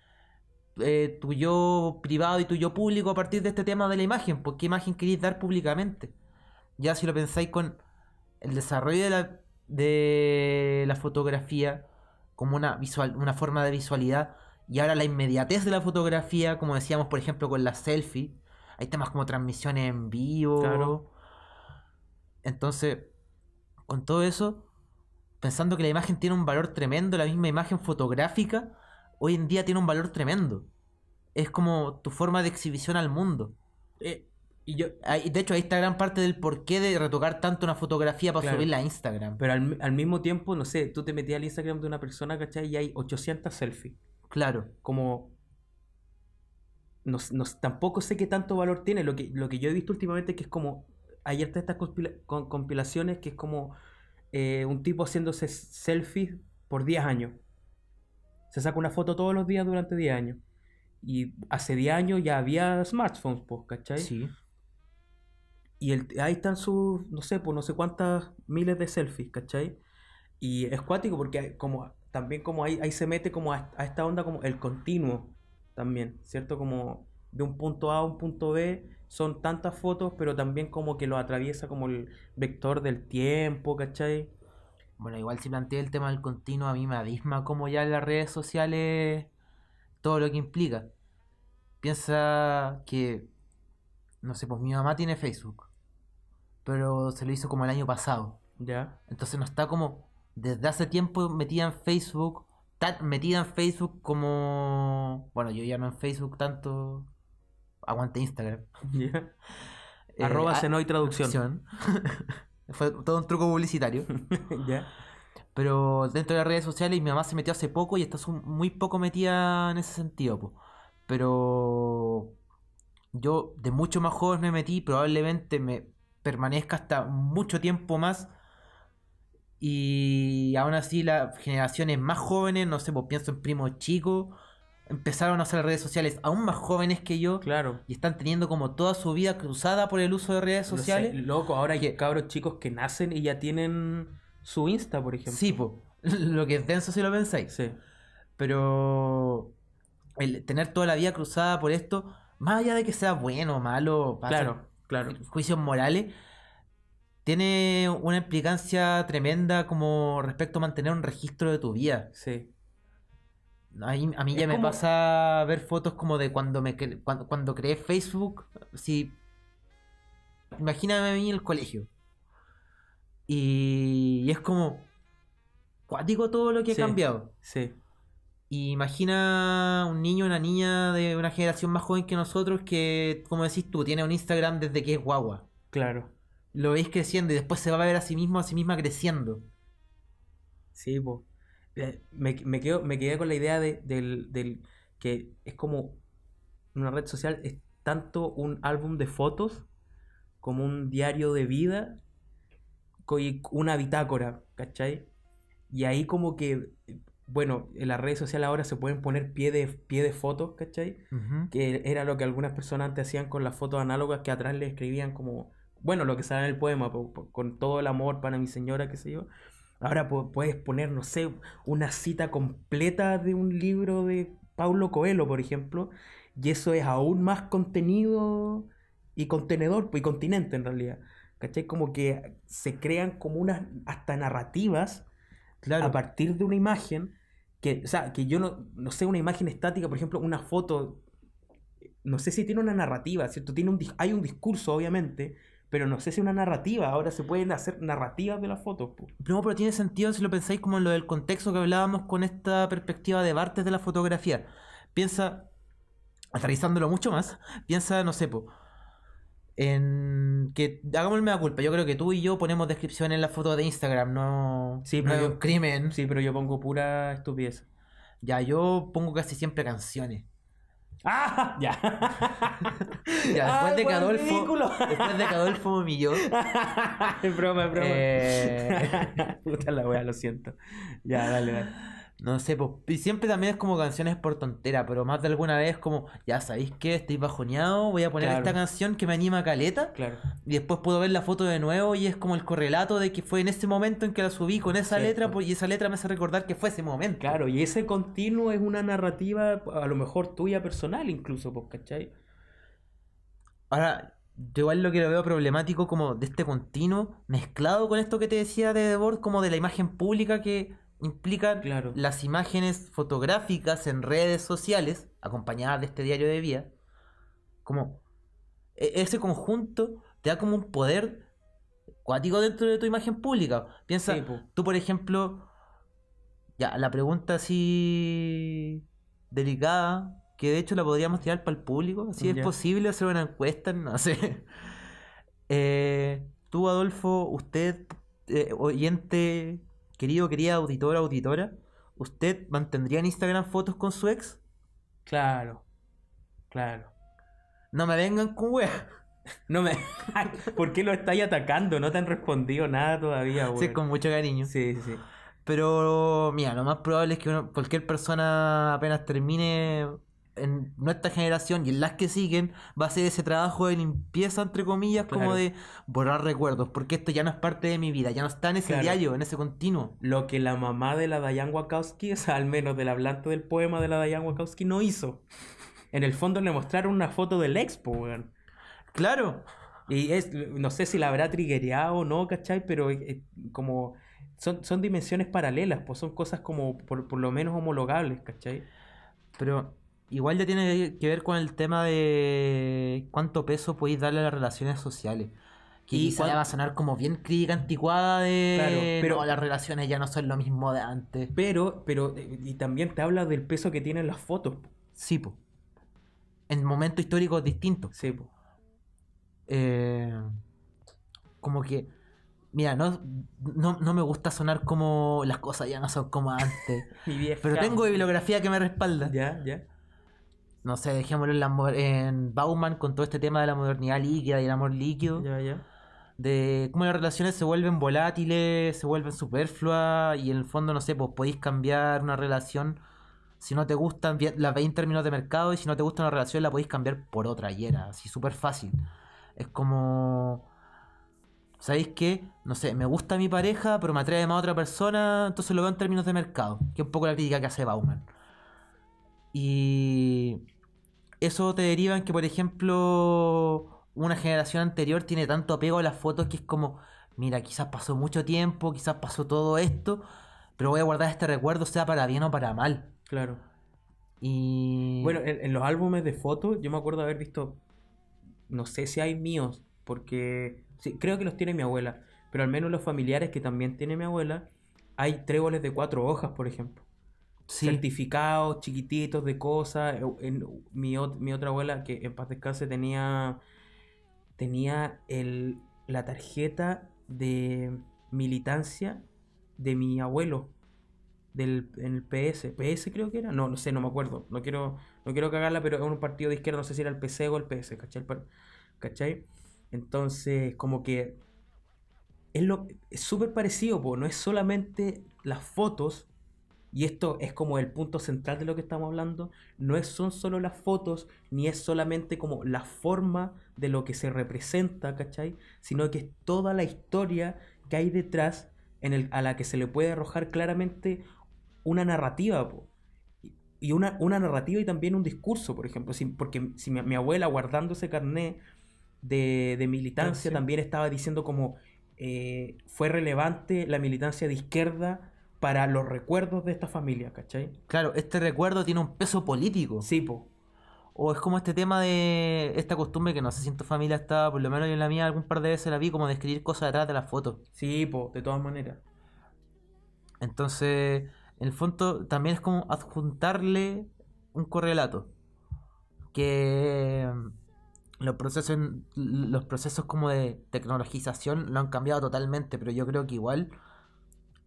eh, tu yo privado y tu yo público a partir de este tema de la imagen, porque qué imagen queréis dar públicamente. Ya si lo pensáis con el desarrollo de la, fotografía como una, visual, una forma de visualidad y ahora la inmediatez de la fotografía, como decíamos por ejemplo con la selfie, hay temas como transmisiones en vivo. Entonces, con todo eso, pensando que la imagen tiene un valor tremendo, la misma imagen fotográfica, hoy en día tiene un valor tremendo. Es como tu forma de exhibición al mundo. Eh, y yo, de hecho, ahí está gran parte del porqué de retocar tanto una fotografía para subirla a Instagram. Pero al, mismo tiempo, no sé, tú te metías al Instagram de una persona, ¿cachai? Y hay 800 selfies. Claro. Como... tampoco sé qué tanto valor tiene. Lo que, lo que yo he visto últimamente es que es como... Hay estas compilaciones que es como eh, un tipo haciéndose selfies por 10 años. Se saca una foto todos los días durante 10 años. Y hace 10 años ya había smartphones, pues, ¿cachai? Sí. Y ahí están sus, no sé, pues no sé cuántas miles de selfies, ¿cachai? Y es cuático porque como, también como ahí, ahí se mete como a, a, esta onda como el continuo también, ¿cierto? Como de un punto A a un punto B son tantas fotos, pero también como que lo atraviesa como el vector del tiempo, ¿cachai? Bueno, igual si planteé el tema del continuo, a mí me abisma como ya las redes sociales todo lo que implica. Piensa que, no sé, pues mi mamá tiene Facebook, pero se lo hizo como el año pasado. Ya. Entonces no está como desde hace tiempo metida en Facebook, tan metida en Facebook como. Bueno, yo ya no en Facebook tanto. Aguante Instagram. Eh, Arroba ah, Senoy Traducción. traducción. Fue todo un truco publicitario. Pero dentro de las redes sociales, mi mamá se metió hace poco y está muy poco metida en ese sentido. Pero yo de mucho más joven me metí, probablemente me permanezca hasta mucho tiempo más. Y aún así las generaciones más jóvenes, no sé, pues pienso en primos chicos empezaron a hacer redes sociales aún más jóvenes que yo. Claro. Y están teniendo como toda su vida cruzada por el uso de redes sociales. loco, ahora hay cabros chicos que nacen y ya tienen su Insta, por ejemplo. Sí, lo que es denso si lo pensáis. Sí. Pero el tener toda la vida cruzada por esto, más allá de que sea bueno, o malo, claro, claro. juicios morales, tiene una implicancia tremenda como respecto a mantener un registro de tu vida. Sí a mí ya me pasa ver fotos como de cuando me cuando, cuando, creé Facebook. Si... Imagíname a mí en el colegio. Y, es como. Cuático todo lo que ha cambiado. Sí. Y imagina un niño, una niña de una generación más joven que nosotros que, como decís tú, tiene un Instagram desde que es guagua. Claro. Lo veis creciendo y después se va a ver a sí mismo, a sí misma creciendo. Sí, po. Eh, me, me quedé con la idea de, del, que es como una red social, es tanto un álbum de fotos como un diario de vida, una bitácora, ¿cachai? Y ahí como que, bueno, en las redes sociales ahora se pueden poner pie de, pie de fotos, ¿cachai? Que era lo que algunas personas antes hacían con las fotos análogas que atrás le escribían como, bueno, lo que sale en el poema, con todo el amor para mi señora, qué sé yo. Ahora puedes poner, no sé, una cita completa de un libro de Paulo Coelho, por ejemplo, y eso es aún más contenido y contenedor, y continente en realidad. ¿Cachai? Como que se crean como unas hasta narrativas claro. a partir de una imagen que, que yo no, sé, una imagen estática, por ejemplo, una foto, no sé si tiene una narrativa, ¿cierto? Tiene un, hay un discurso, obviamente, pero no sé si una narrativa. Ahora se pueden hacer narrativas de las fotos. No, pero tiene sentido si lo pensáis como en lo del contexto que hablábamos con esta perspectiva de Bartes de la fotografía. Piensa, aterrizándolo mucho más, piensa, no sé, po, en que hagamos el mea culpa. Yo creo que tú y yo ponemos descripción en las fotos de Instagram, no, sí, pero crimen. Sí, pero yo pongo pura estupidez. Ya, yo pongo casi siempre canciones. Ah, ya. ya después, Ay, de Cadolfo, después de Cadolfo Millón. es broma, es broma. Eh... Puta la wea, lo siento. Ya, dale, dale. No sé, pues, y siempre también es como canciones por tontera, pero más de alguna vez como, ya sabéis que estoy bajoneado, voy a poner esta canción que me anima a caleta. Claro. Y después puedo ver la foto de nuevo y es como el correlato de que fue en ese momento en que la subí con esa letra y esa letra me hace recordar que fue ese momento. Claro, y ese continuo es una narrativa a lo mejor tuya personal incluso, pues, ¿cachai? Ahora, yo igual lo que lo veo problemático como de este continuo, mezclado con esto que te decía de Debord, como de la imagen pública que implican las imágenes fotográficas en redes sociales, acompañadas de este diario de vida, como e, ese conjunto te da como un poder cuático dentro de tu imagen pública. Piensa, tú por ejemplo, ya, la pregunta así delicada, que de hecho la podríamos tirar para el público, si es posible hacer una encuesta, no sé. Eh, tú, Adolfo, usted, eh, oyente querido, querida auditora, auditora, ¿usted mantendría en Instagram fotos con su ex? Claro, claro. No me vengan con No me. ¿Por qué lo estáis atacando? No te han respondido nada todavía, weón. Sí, con mucho cariño. Sí, sí. Pero, mira, lo más probable es que cualquier persona apenas termine en nuestra generación y en las que siguen va a ser ese trabajo de limpieza, entre comillas, como de borrar recuerdos, porque esto ya no es parte de mi vida, ya no está en ese diario, en ese continuo. Lo que la mamá de la Dayan Wakowski, o sea, al menos del hablante del poema de la Dayan Wakowski, no hizo. En el fondo le mostraron una foto del expo, weón. Claro. Y es, no sé si la habrá triguereado o no, ¿cachai? Pero eh, eh, como son, dimensiones paralelas, pues son cosas como por, por lo menos homologables, ¿cachai? Pero igual ya tiene que ver con el tema de cuánto peso podéis darle a las relaciones sociales. Que y quizá va a sonar como bien crítica anticuada de claro, pero las relaciones ya no son lo mismo de antes. Pero, pero, eh, y también te habla del peso que tienen las fotos. Sí, po. En momentos históricos distintos. Sí, po. Eh, como que, mira, no, no, no, me gusta sonar como las cosas ya no son como antes. Pero tengo bibliografía que me respalda. Ya, ya no sé, dejémoslo en, en Bauman con todo este tema de la modernidad líquida y el amor líquido. Ya, ya. De cómo las relaciones se vuelven volátiles, se vuelven superfluas y en el fondo, no sé, pues podéis cambiar una relación. Si no te gustan, la veis en términos de mercado y si no te gusta una relación la podéis cambiar por otra y era así súper fácil. Es como... ¿Sabéis qué? No sé, me gusta mi pareja, pero me atrae más a otra persona, entonces lo veo en términos de mercado, que es un poco la crítica que hace Bauman. Y eso te deriva en que, por ejemplo, una generación anterior tiene tanto apego a las fotos que es como, mira, quizás pasó mucho tiempo, quizás pasó todo esto, pero voy a guardar este recuerdo, sea para bien o para mal. Claro. Y. Bueno, en, los álbumes de fotos, yo me acuerdo haber visto. No sé si hay míos, porque. Sí, creo que los tiene mi abuela, pero al menos los familiares que también tiene mi abuela, hay tréboles de cuatro hojas, por ejemplo certificados chiquititos de cosas. Eh, en, mi, otra abuela, que en paz descanse, tenía, tenía el, la tarjeta de militancia de mi abuelo. Del, en el PS, PS creo que era, no, no sé, no me acuerdo, no quiero, no quiero cagarla, pero es un partido de izquierda, no sé si era el PC o el PS, ¿cachai? Entonces, como que es lo súper parecido, no es solamente las fotos, y esto es como el punto central de lo que estamos hablando, no es, son solo las fotos, ni es solamente como la forma de lo que se representa, ¿cachai? Sino que es toda la historia que hay detrás en el, a la que se le puede arrojar claramente una narrativa, y una, una, narrativa y también un discurso, por ejemplo, porque si mi, abuela guardando ese carnet de, militancia también estaba diciendo como eh, fue relevante la militancia de izquierda, para los recuerdos de esta familia, ¿cachai? Claro, este recuerdo tiene un peso político. Sí, po. O es como este tema de esta costumbre que no sé si en tu familia está, por lo menos en la mía algún par de veces la vi, como describir cosas detrás de la foto. Sí, po, de todas maneras. Entonces, en el fondo también es como adjuntarle un correlato. Que mm, los procesos, los procesos como de tecnologización lo han cambiado totalmente, pero yo creo que igual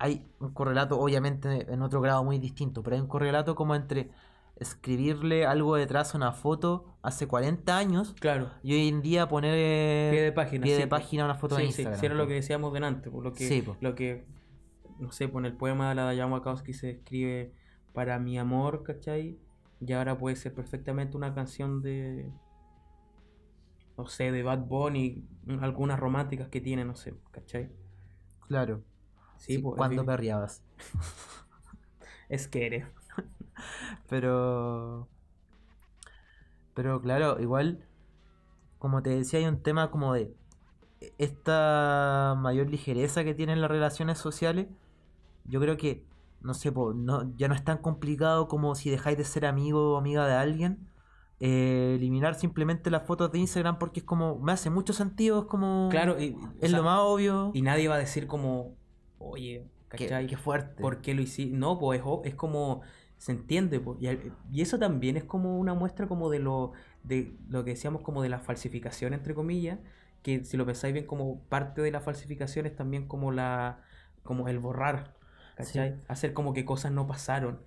hay un correlato, obviamente, en otro grado muy distinto, pero hay un correlato como entre escribirle algo detrás a una foto hace 40 años claro. y hoy en día poner eh, pie de página, pie página una foto sí, Instagram. Sí, era lo que decíamos delante, por lo que, lo que no sé, pone el poema de la Dayama Wakowski se escribe para mi amor, ¿cachai? Y ahora puede ser perfectamente una canción de, no sé, de Bad Bunny, algunas románticas que tiene, no sé, ¿cachai? Claro. Pues, cuando pues, cuando es que eres. pero. Pero claro, igual. Como te decía, hay un tema como de. Esta mayor ligereza que tienen las relaciones sociales. Yo creo que. No sé, ya no es tan complicado como si dejáis de ser amigo o amiga de alguien. Eh, eliminar simplemente las fotos de Instagram porque es como, me hace mucho sentido, es como... Claro, y, es lo más obvio. Y nadie va a decir como, oye, ¿cachai? Qué, fuerte. ¿Por qué lo hiciste? No, pues es, como, se entiende, pues, y, eso también es como una muestra como de lo, de lo que decíamos como de la falsificación, entre comillas, que si lo pensáis bien como parte de la falsificación es también como la, como el borrar, ¿cachai? Hacer como que cosas no pasaron.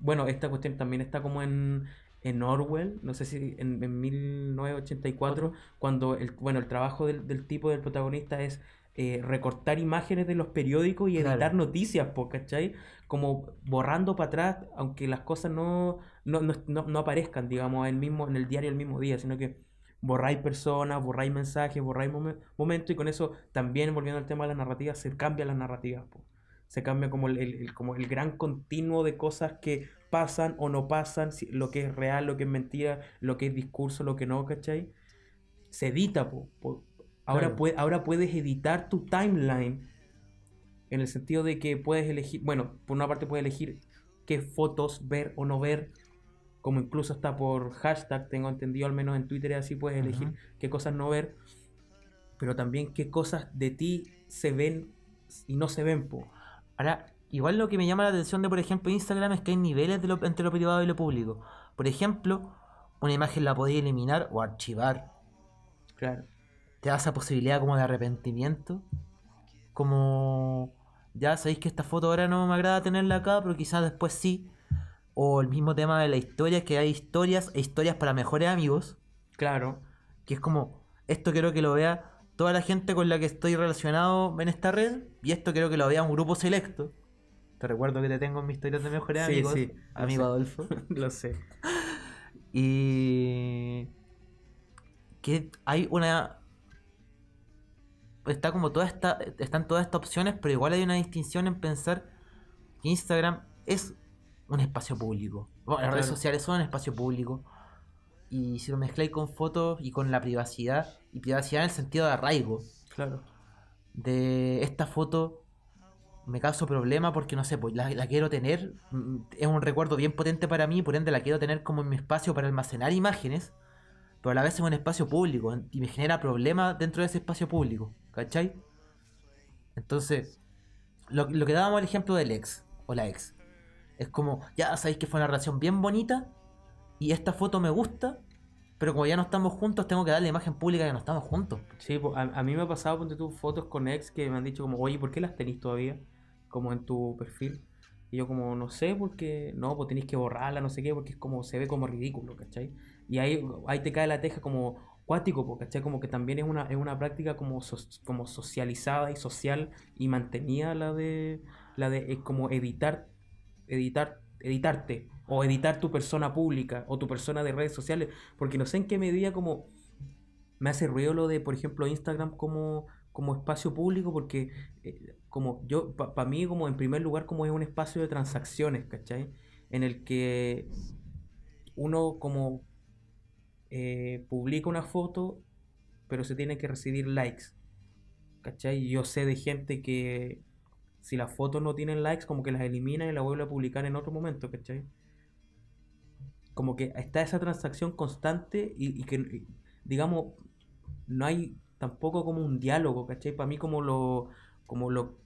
bueno, esta cuestión también está como en, en Orwell, no sé si en, 1984, cuando el, bueno, el trabajo del, tipo del protagonista es eh, recortar imágenes de los periódicos y editar noticias, ¿cachai? Como borrando para atrás, aunque las cosas no, no, aparezcan, digamos, en, mismo, en el diario el mismo día, sino que borráis personas, borráis mensajes, borráis momentos y con eso también, volviendo al tema de la narrativa, se cambian las narrativas. Se cambia como el, como el gran continuo de cosas que pasan o no pasan, lo que es real, lo que es mentira, lo que es discurso, lo que no, ¿cachai? Se edita, por Ahora, ahora puedes editar tu timeline en el sentido de que puedes elegir, bueno, por una parte puedes elegir qué fotos ver o no ver, como incluso hasta por hashtag, tengo entendido al menos en Twitter, así puedes elegir qué cosas no ver, pero también qué cosas de ti se ven y no se ven. Ahora, igual lo que me llama la atención de, por ejemplo, Instagram es que hay niveles de entre lo privado y lo público. Por ejemplo, una imagen la podéis eliminar o archivar. Claro te da esa posibilidad como de arrepentimiento. Como, ya sabéis que esta foto ahora no me agrada tenerla acá, pero quizás después sí. O el mismo tema de la historia, que hay historias e historias para mejores amigos. Claro. Que es como, esto quiero que lo vea toda la gente con la que estoy relacionado en esta red, y esto quiero que lo vea un grupo selecto. Te recuerdo que te tengo en mis historias de mejores amigos, sí, amigo Adolfo. lo sé. Y que hay una está como toda esta, están todas estas opciones, pero igual hay una distinción en pensar que Instagram es un espacio público. Bueno, las redes sociales son un espacio público. Y si lo mezcláis con fotos y con la privacidad, y privacidad en el sentido de arraigo. Claro. De esta foto me causa problema porque no sé, pues la, la, quiero tener. Mm, es un recuerdo bien potente para mí, por ende la quiero tener como en mi espacio para almacenar imágenes, pero a la vez es un espacio público y me genera problemas dentro de ese espacio público. ¿Cachai? Entonces, lo, que dábamos el ejemplo del ex o la ex. Es como, ya sabéis que fue una relación bien bonita y esta foto me gusta, pero como ya no estamos juntos, tengo que dar la imagen pública que no estamos juntos. Sí, a, mí me ha pasado, ponte tú, fotos con ex que me han dicho como, oye, ¿por qué las tenéis todavía? Como en tu perfil. Y yo como, no sé, porque no, pues tenéis que borrarla, no sé qué, porque es como, se ve como ridículo, ¿cachai? Y ahí, ahí te cae la teja como, ¿cachai? Como que también es una, práctica como, socializada y social y mantenida la de, la de es como editar, editar, editarte o editar tu persona pública o tu persona de redes sociales, porque no sé en qué medida como me hace ruido lo de, por ejemplo, Instagram como, como espacio público, porque eh, como yo, para mí como en primer lugar como es un espacio de transacciones, ¿cachai? En el que uno como eh, publica una foto, pero se tiene que recibir likes. ¿Cachai? Yo sé de gente que si las fotos no tienen likes, como que las elimina y las vuelve a publicar en otro momento, ¿cachai? Como que está esa transacción constante y, que, digamos, no hay tampoco como un diálogo, ¿cachai? Para mí como lo, como lo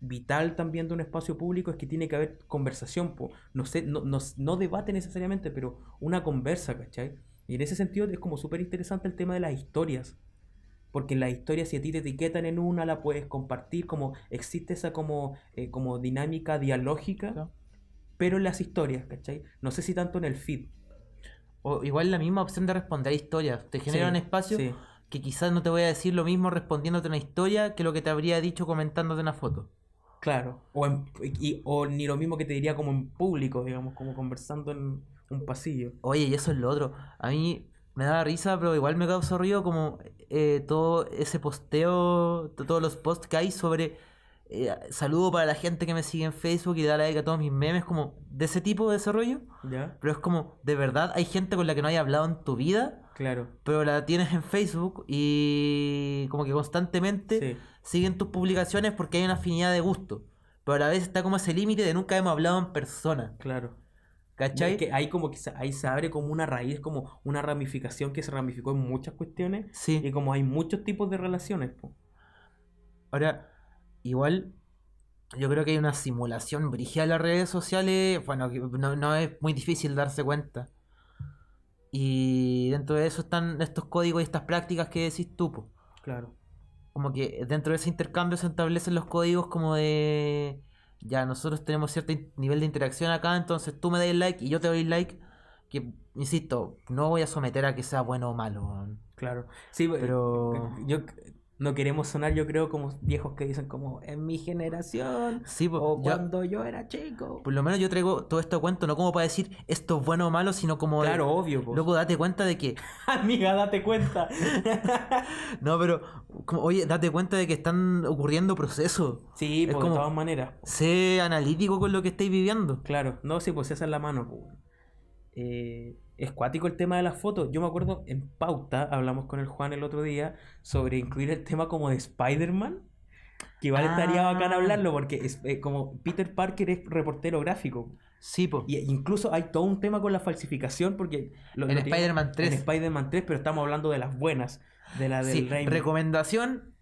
vital también de un espacio público es que tiene que haber conversación, no, sé, no, debate necesariamente, pero una conversa, ¿cachai? Y en ese sentido es como súper interesante el tema de las historias. Porque en las historias, si a ti te etiquetan en una, la puedes compartir, como existe esa como, eh, como dinámica dialógica, pero en las historias, ¿cachai? No sé si tanto en el feed. O igual la misma opción de responder a historias. Te genera un espacio que quizás no te voy a decir lo mismo respondiéndote una historia que lo que te habría dicho comentándote una foto. Claro. O, o ni lo mismo que te diría como en público, digamos, como conversando en, un pasillo. Oye, y eso es lo otro. A mí me da risa, pero igual me causa ruido como eh, todo ese posteo, todos los posts que hay sobre eh, saludo para la gente que me sigue en Facebook y da like a todos mis memes, como de ese tipo de desarrollo. Pero es como, de verdad, hay gente con la que no hay hablado en tu vida. Claro. Pero la tienes en Facebook y como que constantemente siguen tus publicaciones porque hay una afinidad de gusto. Pero a la vez está como ese límite de nunca hemos hablado en persona. Claro. Que ahí como que se, ahí se abre como una raíz, como una ramificación que se ramificó en muchas cuestiones. Sí. Y como hay muchos tipos de relaciones. Ahora, igual yo creo que hay una simulación brigida en las redes sociales. Bueno, no, es muy difícil darse cuenta. Y dentro de eso están estos códigos y estas prácticas que decís tú. Claro. Como que dentro de ese intercambio se establecen los códigos como de ya nosotros tenemos cierto nivel de interacción acá, entonces tú me das like y yo te doy like, que insisto, no voy a someter a que sea bueno o malo. Claro, sí, pero yo no queremos sonar, yo creo, como viejos que dicen como en mi generación sí, o cuando yo, era chico. Por lo menos yo traigo todo esto a cuento, no como para decir esto es bueno o malo, sino como. Claro, obvio. Pues. date cuenta de que. Amiga, date cuenta. no, pero, oye, date cuenta de que están ocurriendo procesos. Sí, pues, de todas maneras. Sé analítico con lo que estáis viviendo. Claro, no, sí, pues esa es la mano. Pues. Eh, Escuático el tema de las fotos. Yo me acuerdo en pauta, hablamos con el Juan el otro día sobre incluir el tema como de Spider-Man. Que igual estaría ah. bacán hablarlo porque es, eh, como Peter Parker es reportero gráfico. Sí, po. Y e incluso hay todo un tema con la falsificación porque... en Spider-Man 3. En Spider-Man 3, pero estamos hablando de las buenas, de la del sí. Recomendación,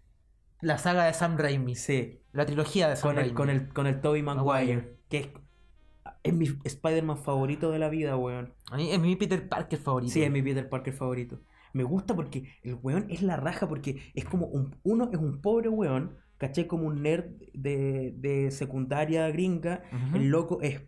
la saga de Sam Raimi. Sí. La trilogía de Sam con Raimi. El, con el, Toby Tobey Maguire, Maguire, que es es mi Spider-Man favorito de la vida, weón. es mi Peter Parker favorito. Sí, es mi Peter Parker favorito. Me gusta porque el weón es la raja, porque es como un, uno es un pobre weón, caché como un nerd de, de secundaria gringa. El loco es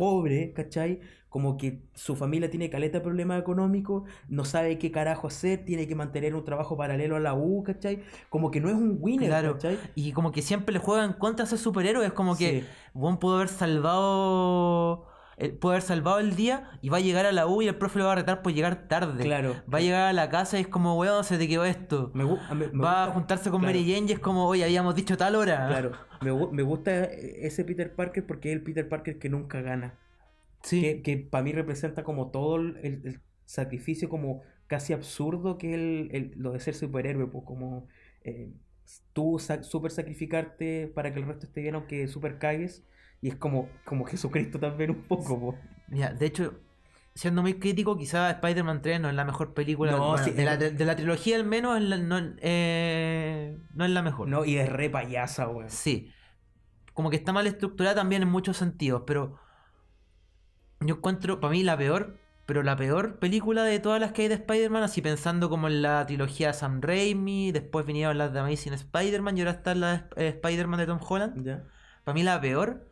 pobre, ¿cachai? Como que su familia tiene caleta de problemas económicos, no sabe qué carajo hacer, tiene que mantener un trabajo paralelo a la U, ¿cachai? Como que no es un winner, ¿cachai? Y como que siempre le juegan contra a superhéroe. Es como que buen pudo haber salvado eh, puede haber salvado el día y va a llegar a la U y el profe lo va a retar por llegar tarde. Claro. Va a llegar a la casa y es como, weón, se te quedó esto. va a juntarse con Mary Jane y es como, oye, habíamos dicho tal hora. Claro. Me, gusta ese Peter Parker porque es el Peter Parker que nunca gana. Sí. Que, para mí representa como todo el, sacrificio como casi absurdo que es el, lo de ser superhéroe, pues, como... Eh, tú super sacrificarte para que el resto esté bien aunque super cagues y es como, como Jesucristo también un poco, Mira, de hecho, siendo muy crítico, quizás Spider-Man 3 no es la mejor película de, la, de, la, trilogía, al menos eh, no, es la mejor. No, y es re payasa, weón. Sí. Como que está mal estructurada también en muchos sentidos, pero yo encuentro, para mí, la peor, pero la peor película de todas las que hay de Spider-Man, así pensando como en la trilogía Sam Raimi, después vinieron las de Amazing Spider-Man y ahora está la de eh, Spider-Man de Tom Holland. Para mí, la peor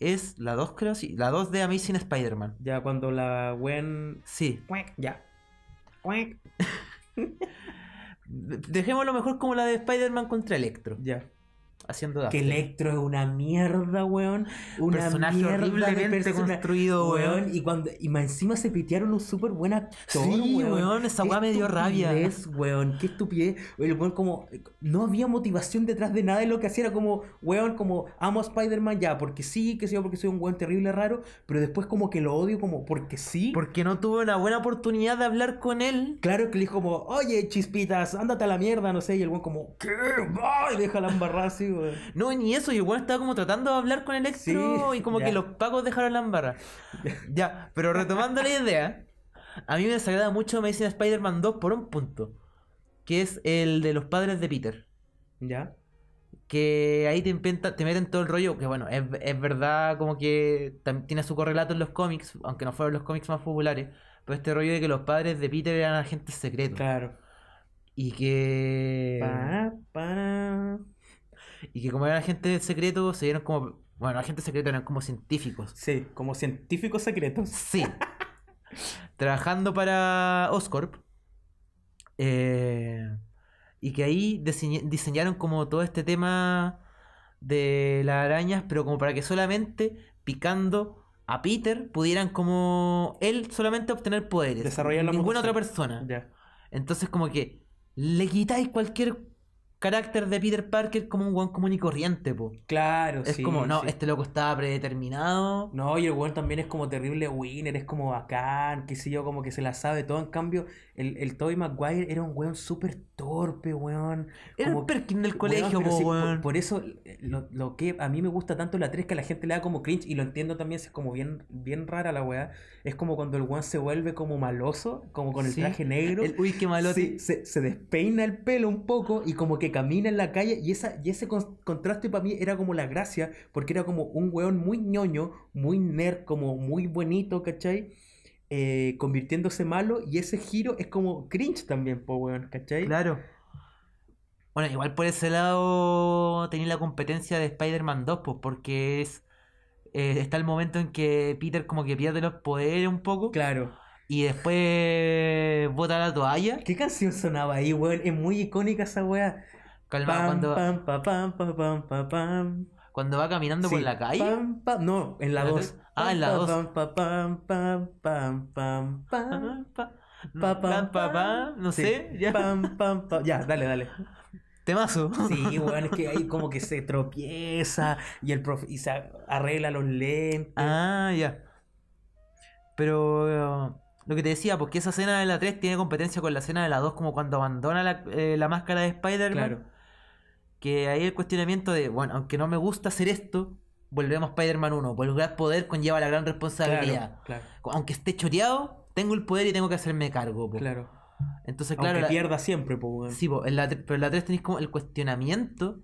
es la 2, creo, sí. La 2 de sin Spider-Man. Ya, cuando la Gwen. Sí. Ya. Dejémoslo mejor como la de Spider-Man contra Electro. Ya haciendo Que Electro es una mierda, weón. un personaje horriblemente construido, weón. Y cuando y encima se pitearon un súper buen actor, sí, weón. esa weá me dio rabia. Qué weón. Qué estupidez. El weón como... No había motivación detrás de nada. de lo que hacía era como... Weón, como... Amo a Spider-Man ya porque sí, que sí porque soy un weón terrible, raro. Pero después como que lo odio como porque sí. Porque no tuve una buena oportunidad de hablar con él. Claro que le dijo como... Oye, chispitas, ándate a la mierda, no sé. Y el weón como... ¿Qué? ¡Ay! Deja la embarrada no, ni eso. Y estaba como tratando de hablar con Electro y como que los pagos dejaron la embarra. ya, pero retomando la idea, a mí me desagrada mucho medicina Spider-Man 2 por un punto. Que es el de los padres de Peter. Ya. Que ahí te, te meten todo el rollo, que bueno, es, verdad como que tiene su correlato en los cómics, aunque no fueron los cómics más populares, pero este rollo de que los padres de Peter eran agentes secretos. Claro. Y que. Para para. Y que como eran agentes secretos, se dieron como. Bueno, agentes secretos eran como científicos. Sí, como científicos secretos. Sí. Trabajando para Oscorp. Eh, y que ahí diseñaron como todo este tema de las arañas, pero como para que solamente picando a Peter pudieran como él solamente obtener poderes. Desarrollar la Ninguna otra persona. Entonces como que le quitáis cualquier carácter de Peter Parker como un guan común y corriente, po. Claro, es sí. Es como, no, este loco estaba predeterminado. No, y el guan también es como terrible winner, es como bacán, qué sé yo, como que se la sabe todo. En cambio, el, el Toby Maguire era un weón súper torpe, weón. Era un el Perkin del colegio, weón. Por, eso, eh, lo, que a mí me gusta tanto la 3 que la gente le da como cringe, y lo entiendo también, es como bien, bien rara la weá. Es como cuando el weón se vuelve como maloso, como con el traje negro. uy, qué malote. Se, se despeina el pelo un poco y como que camina en la calle y, esa, y ese contraste para mí era como la gracia, porque era como un weón muy ñoño, muy nerd, como muy bonito, ¿cachai? Eh, convirtiéndose malo y ese giro es como cringe también, po, weón, ¿cachai? Claro. Bueno, igual por ese lado tenía la competencia de Spider-Man 2, pues, porque es eh, está el momento en que Peter como que pierde los poderes un poco. Claro. Y después bota la toalla. ¿Qué canción sonaba ahí, weón? Es muy icónica esa weá. Calma, cuando, cuando va caminando por la calle. no, en la 2. Ah, en la 2. No sé, ya. dale, dale. Temazo. Sí, bueno, es que ahí como que se tropieza y el y se arregla los lentes. Ah, ya. Pero uh, lo que te decía, porque esa escena de la 3 tiene competencia con la escena de la 2, como cuando abandona la, eh, la máscara de Spider-Man. Claro que ahí el cuestionamiento de, bueno, aunque no me gusta hacer esto, volvemos a Spider-Man 1. Volver pues poder conlleva la gran responsabilidad. Aunque esté choreado, tengo el poder y tengo que hacerme cargo. Claro. Entonces, claro. Aunque pierda siempre, Sí, en la, pero en la 3 tenéis como el cuestionamiento,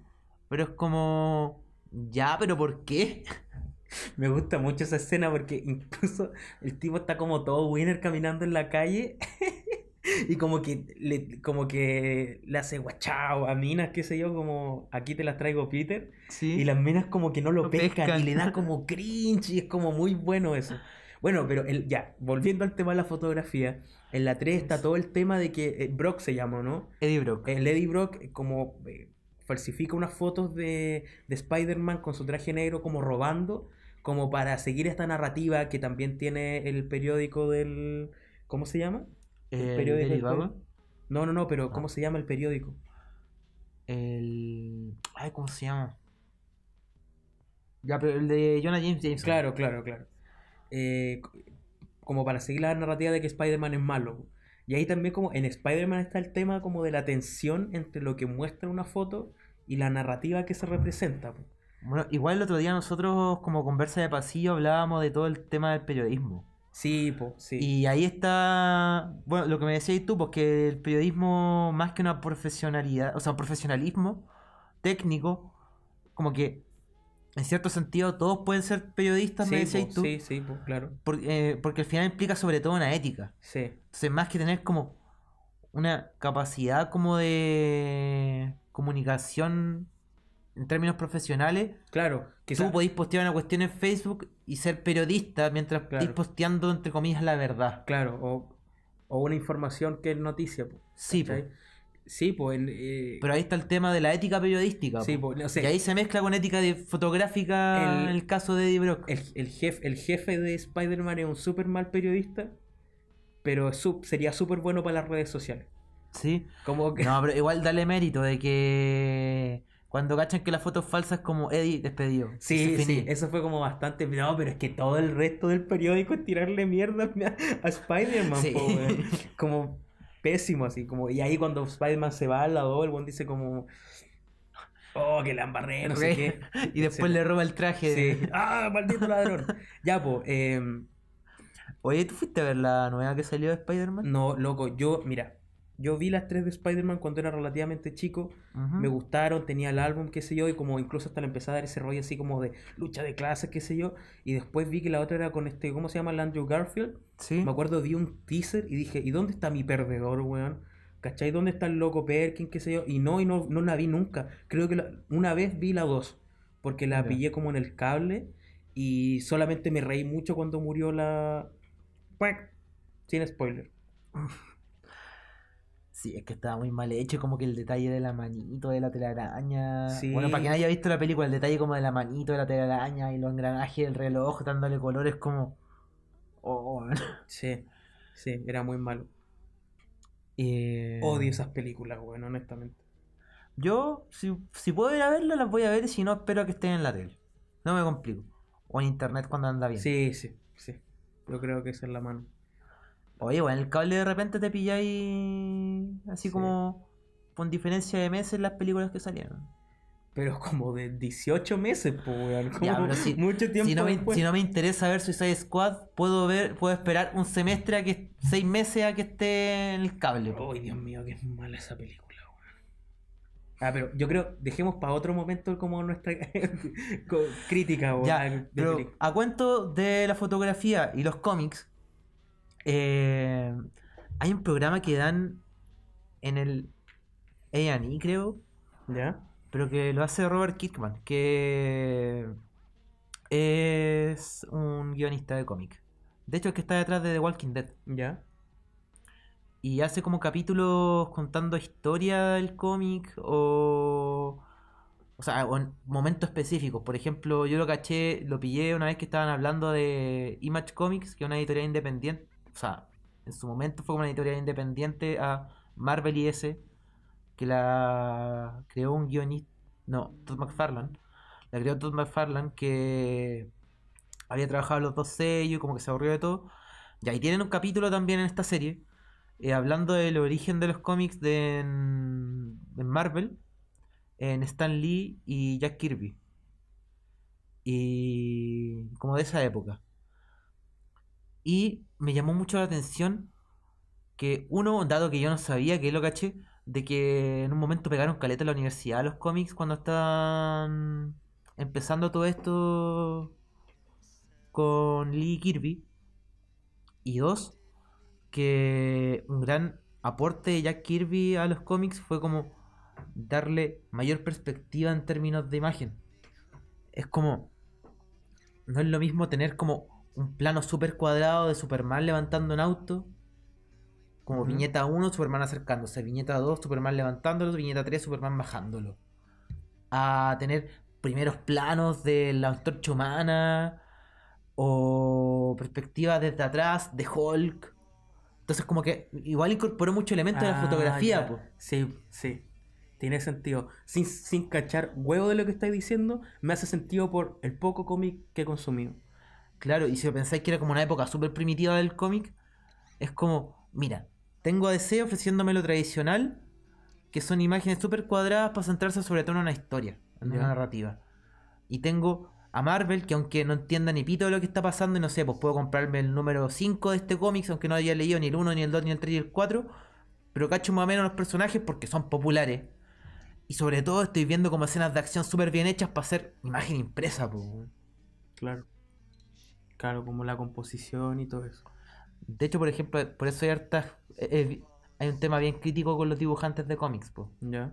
pero es como. Ya, pero ¿por qué? Me gusta mucho esa escena porque incluso el tipo está como todo winner caminando en la calle y como que le, como que le hace guachao a minas, qué sé yo, como aquí te las traigo Peter. Y las minas como que no lo, pescan, y le da como cringe y es como muy bueno eso. Bueno, pero el, ya, volviendo al tema de la fotografía, en la 3 está todo el tema de que eh, Brock se llama ¿no? Eddie Brock. El Eddie Brock eh, como eh, falsifica unas fotos de, de Spider-Man con su traje negro como robando, como para seguir esta narrativa que también tiene el periódico del... ¿Cómo se llama? periódico? No, no, no, pero ah. ¿cómo se llama el periódico? El. Ay, ¿cómo se llama? Ya, pero el de Jonah James James. Claro, claro, claro. Eh, como para seguir la narrativa de que Spider-Man es malo. Y ahí también como en Spider-Man está el tema como de la tensión entre lo que muestra una foto y la narrativa que se representa. Bueno, igual el otro día nosotros como conversa de pasillo hablábamos de todo el tema del periodismo. Sí, po, sí. Y ahí está, bueno, lo que me decías tú, porque el periodismo, más que una profesionalidad, o sea, un profesionalismo técnico, como que en cierto sentido todos pueden ser periodistas, me decías tú. Sí, sí, po, claro. Eh, porque al final implica sobre todo una ética. Sí. Entonces, más que tener como una capacidad como de comunicación en términos profesionales. Claro. Que tú podéis postear una cuestión en Facebook y ser periodista mientras claro. posteando, entre comillas, la verdad. Claro, o, una información que es noticia. sí, pues. Sí, pues. Pero ahí está el tema de la ética periodística. Sí, pues Y ahí se mezcla con ética de fotográfica en el caso de Eddie Brock. El, jefe, el jefe de Spider-Man es un súper mal periodista, pero sería súper bueno para las redes sociales. Sí. Como que... No, pero igual dale mérito de que cuando cachan que la foto es falsa es como Eddie despedido. Sí, sí, eso fue como bastante. No, pero es que todo el resto del periódico es tirarle mierda a Spider-Man, como pésimo, así como. Y ahí cuando Spider-Man se va al lado, el buen dice como. Oh, que la embarré, no sé qué. y después le roba el traje. Sí. De... ¡Ah, maldito ladrón! ya, pues. Oye, ¿tú fuiste a ver la nueva que salió de Spider-Man? No, loco, yo, mira, yo vi las tres de Spider-Man cuando era relativamente chico, me gustaron, tenía el álbum, qué sé yo, y como incluso hasta la empezada a ese rollo así como de lucha de clases, qué sé yo, y después vi que la otra era con este, ¿cómo se llama? Andrew Garfield. ¿Sí? Me acuerdo, vi un teaser y dije, ¿y dónde está mi perdedor, weón? ¿Cachai? ¿Dónde está el loco Perkin, qué sé yo? Y no, y no, no la vi nunca. Creo que una vez vi la dos, porque la pillé como en el cable y solamente me reí mucho cuando murió la... Pues, sin spoiler. Sí, es que estaba muy mal hecho, como que el detalle de la manito de la telaraña. Bueno, para quien haya visto la película, el detalle como de la manito de la telaraña y los engranajes del reloj dándole colores como. Oh, sí, sí, era muy malo. Eh, Odio esas películas, bueno, honestamente. Yo, si, si puedo ir a verlas, las voy a ver y si no, espero que estén en la tele. No me complico. O en internet cuando anda bien. Sí, sí, sí. Yo creo que es en la mano. Oye, bueno, el cable de repente te pilláis así como con diferencia de meses las películas que salieron. Pero como de 18 meses, pues, como si, mucho tiempo. Si no, me, si no, me, interesa ver Suicide Squad, puedo ver, puedo esperar un semestre a que seis meses a que esté en el cable. Ay, Dios mío, qué mala esa película, weón. Ah, pero yo creo, dejemos para otro momento como nuestra crítica, weón. Ya, pero a cuento de la fotografía y los cómics, eh, hay un programa que dan en el A&E, creo. Pero que lo hace Robert Kirkman, que es un guionista de cómic. De hecho, es que está detrás de The Walking Dead. ¿Ya? Y hace como capítulos contando historia del cómic o... O sea, en momentos específicos. Por ejemplo, yo lo caché, lo pillé una vez que estaban hablando de Image Comics, que es una editorial independiente o sea, en su momento fue una editorial independiente a Marvel y ese que la creó un guionista, no, Todd McFarlane, la creó Todd McFarlane que había trabajado los dos sellos, como que se aburrió de todo. Y ahí tienen un capítulo también en esta serie, eh, hablando del origen de los cómics de en Marvel, en Stan Lee y Jack Kirby. Y como de esa época. Y me llamó mucho la atención que uno, dado que yo no sabía, que lo caché, de que en un momento pegaron caleta a la universidad a los cómics cuando estaban empezando todo esto con Lee Kirby. Y dos, que un gran aporte de Jack Kirby a los cómics fue como darle mayor perspectiva en términos de imagen. Es como, no es lo mismo tener como un plano súper cuadrado de Superman levantando un auto. Como viñeta 1, Superman acercándose. Viñeta 2, Superman levantándolo. Viñeta 3, Superman bajándolo. A tener primeros planos de la antorcha humana. O perspectiva desde atrás de Hulk. Entonces, como que igual incorporó mucho elemento de la ah, fotografía. Sí, sí. Tiene sentido. Sin, sin cachar huevo de lo que estáis diciendo, me hace sentido por el poco cómic que he consumido. Claro, y si pensáis que era como una época súper primitiva del cómic, es como, mira, tengo a DC ofreciéndome lo tradicional, que son imágenes súper cuadradas para centrarse sobre todo en una historia, en una narrativa. Y tengo a Marvel, que aunque no entienda ni pito de lo que está pasando, y no sé, pues puedo comprarme el número 5 de este cómic, aunque no haya leído ni el 1, ni el 2, ni el 3, ni el 4, pero cacho más o menos los personajes porque son populares. Y sobre todo estoy viendo como escenas de acción súper bien hechas para hacer imagen impresa, pues. Claro. Claro, como la composición y todo eso. De hecho, por ejemplo, por eso hay eh, eh, hay un tema bien crítico con los dibujantes de cómics, pues Ya.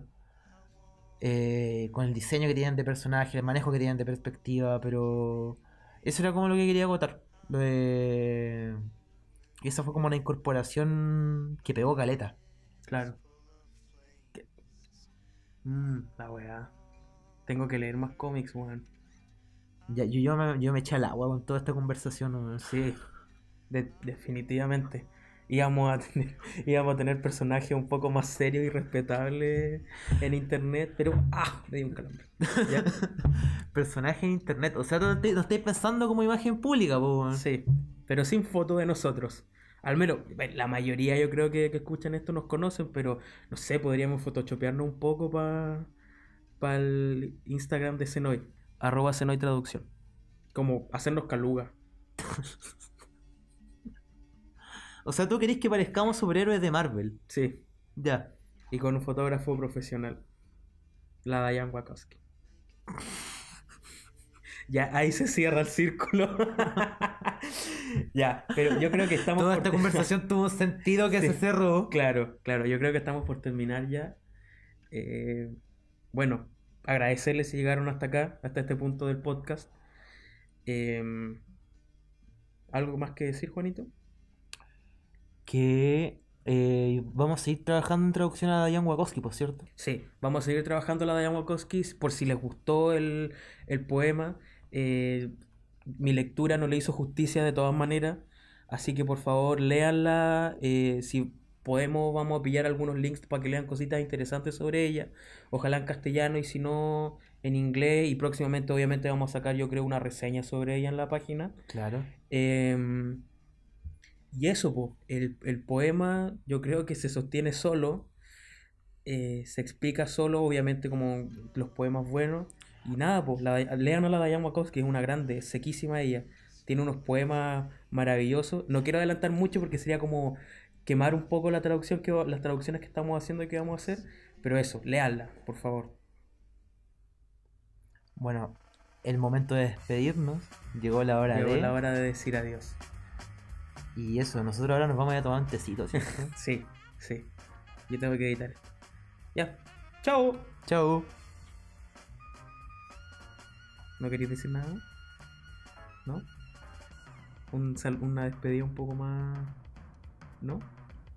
Eh, con el diseño que tienen de personaje, el manejo que tienen de perspectiva, pero. Eso era como lo que quería agotar. Eh, esa fue como una incorporación que pegó caleta. Claro. Mm, la weá. Tengo que leer más cómics, weón yo, me, yo me eché al agua con toda esta conversación, sí. definitivamente. Íbamos a, tener, íbamos a tener personajes un poco más serios y respetables en internet, pero ¡ah! Me di un calambre. personajes en internet, o sea, no estoy pensando como imagen pública, Sí, pero sin foto de nosotros. Al menos, la mayoría yo creo que, que escuchan esto nos conocen, pero no sé, podríamos photoshopearnos un poco para Para el Instagram de Senoi Arroba y Traducción. Como hacernos caluga. o sea, tú querés que parezcamos superhéroes de Marvel. Sí. Ya. Y con un fotógrafo profesional. La Diane Wakowski. ya, ahí se cierra el círculo. ya, pero yo creo que estamos. Toda esta conversación tuvo sentido que se cerró. Claro, claro. Yo creo que estamos por terminar ya. Eh, bueno, agradecerles si llegaron hasta acá, hasta este punto del podcast. Em, ¿Algo más que decir, Juanito? Que eh, vamos a seguir trabajando en traducción a Dayan Wakowski, por cierto. Sí, vamos a seguir trabajando la Dayan Wakowski por si les gustó el, poema. Eh, mi lectura no le hizo justicia de todas maneras, así que por favor léanla. Eh, si podemos, vamos a pillar algunos links para que lean cositas interesantes sobre ella. Ojalá en castellano y si no, en inglés. Y próximamente, obviamente, vamos a sacar, yo creo, una reseña sobre ella en la página. Claro. Em, y eso, pues el, poema yo creo que se sostiene solo. Eh, se explica solo, obviamente, como los poemas buenos. Y nada, pues, lean a la Dayan que es una grande, sequísima ella. Tiene unos poemas maravillosos. No quiero adelantar mucho porque sería como quemar un poco la traducción que las traducciones que estamos haciendo y que vamos a hacer, pero eso, leanla, por favor. Bueno, el momento de despedirnos, llegó la hora llegó de... la hora de decir adiós. Y eso, nosotros ahora nos vamos a ir a tomar un tecito, ¿sí? sí, Yo tengo que editar. Ya. Chao. Chau ¿No queréis decir nada? ¿No? una despedida un poco más... ¿No?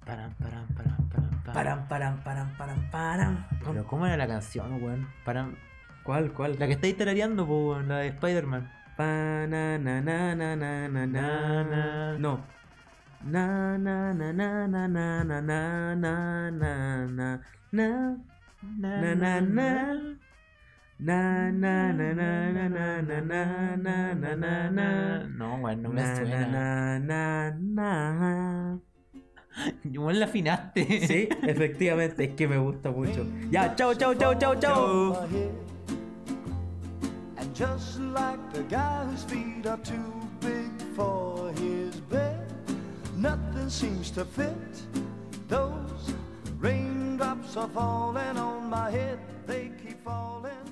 Paran, paran, paran, paran, paran Paran, paran, paran, paran, paran Pero ¿cómo era la canción, weón? paran ¿Cuál, cuál? La que está tarareando, la de Spider-Man. Pa, na, na, na, na, na, na, No. Na, na, na, na, na, na, na, na, na, na, na, na. Na, No, bueno, no me suena. Igual la afinaste. Sí, efectivamente, es que me gusta mucho. Ya, chao, chao, chao, chao, chao. And just like the guy whose feet are too big for his bed, nothing seems to fit. Those raindrops are falling on my head, they keep falling.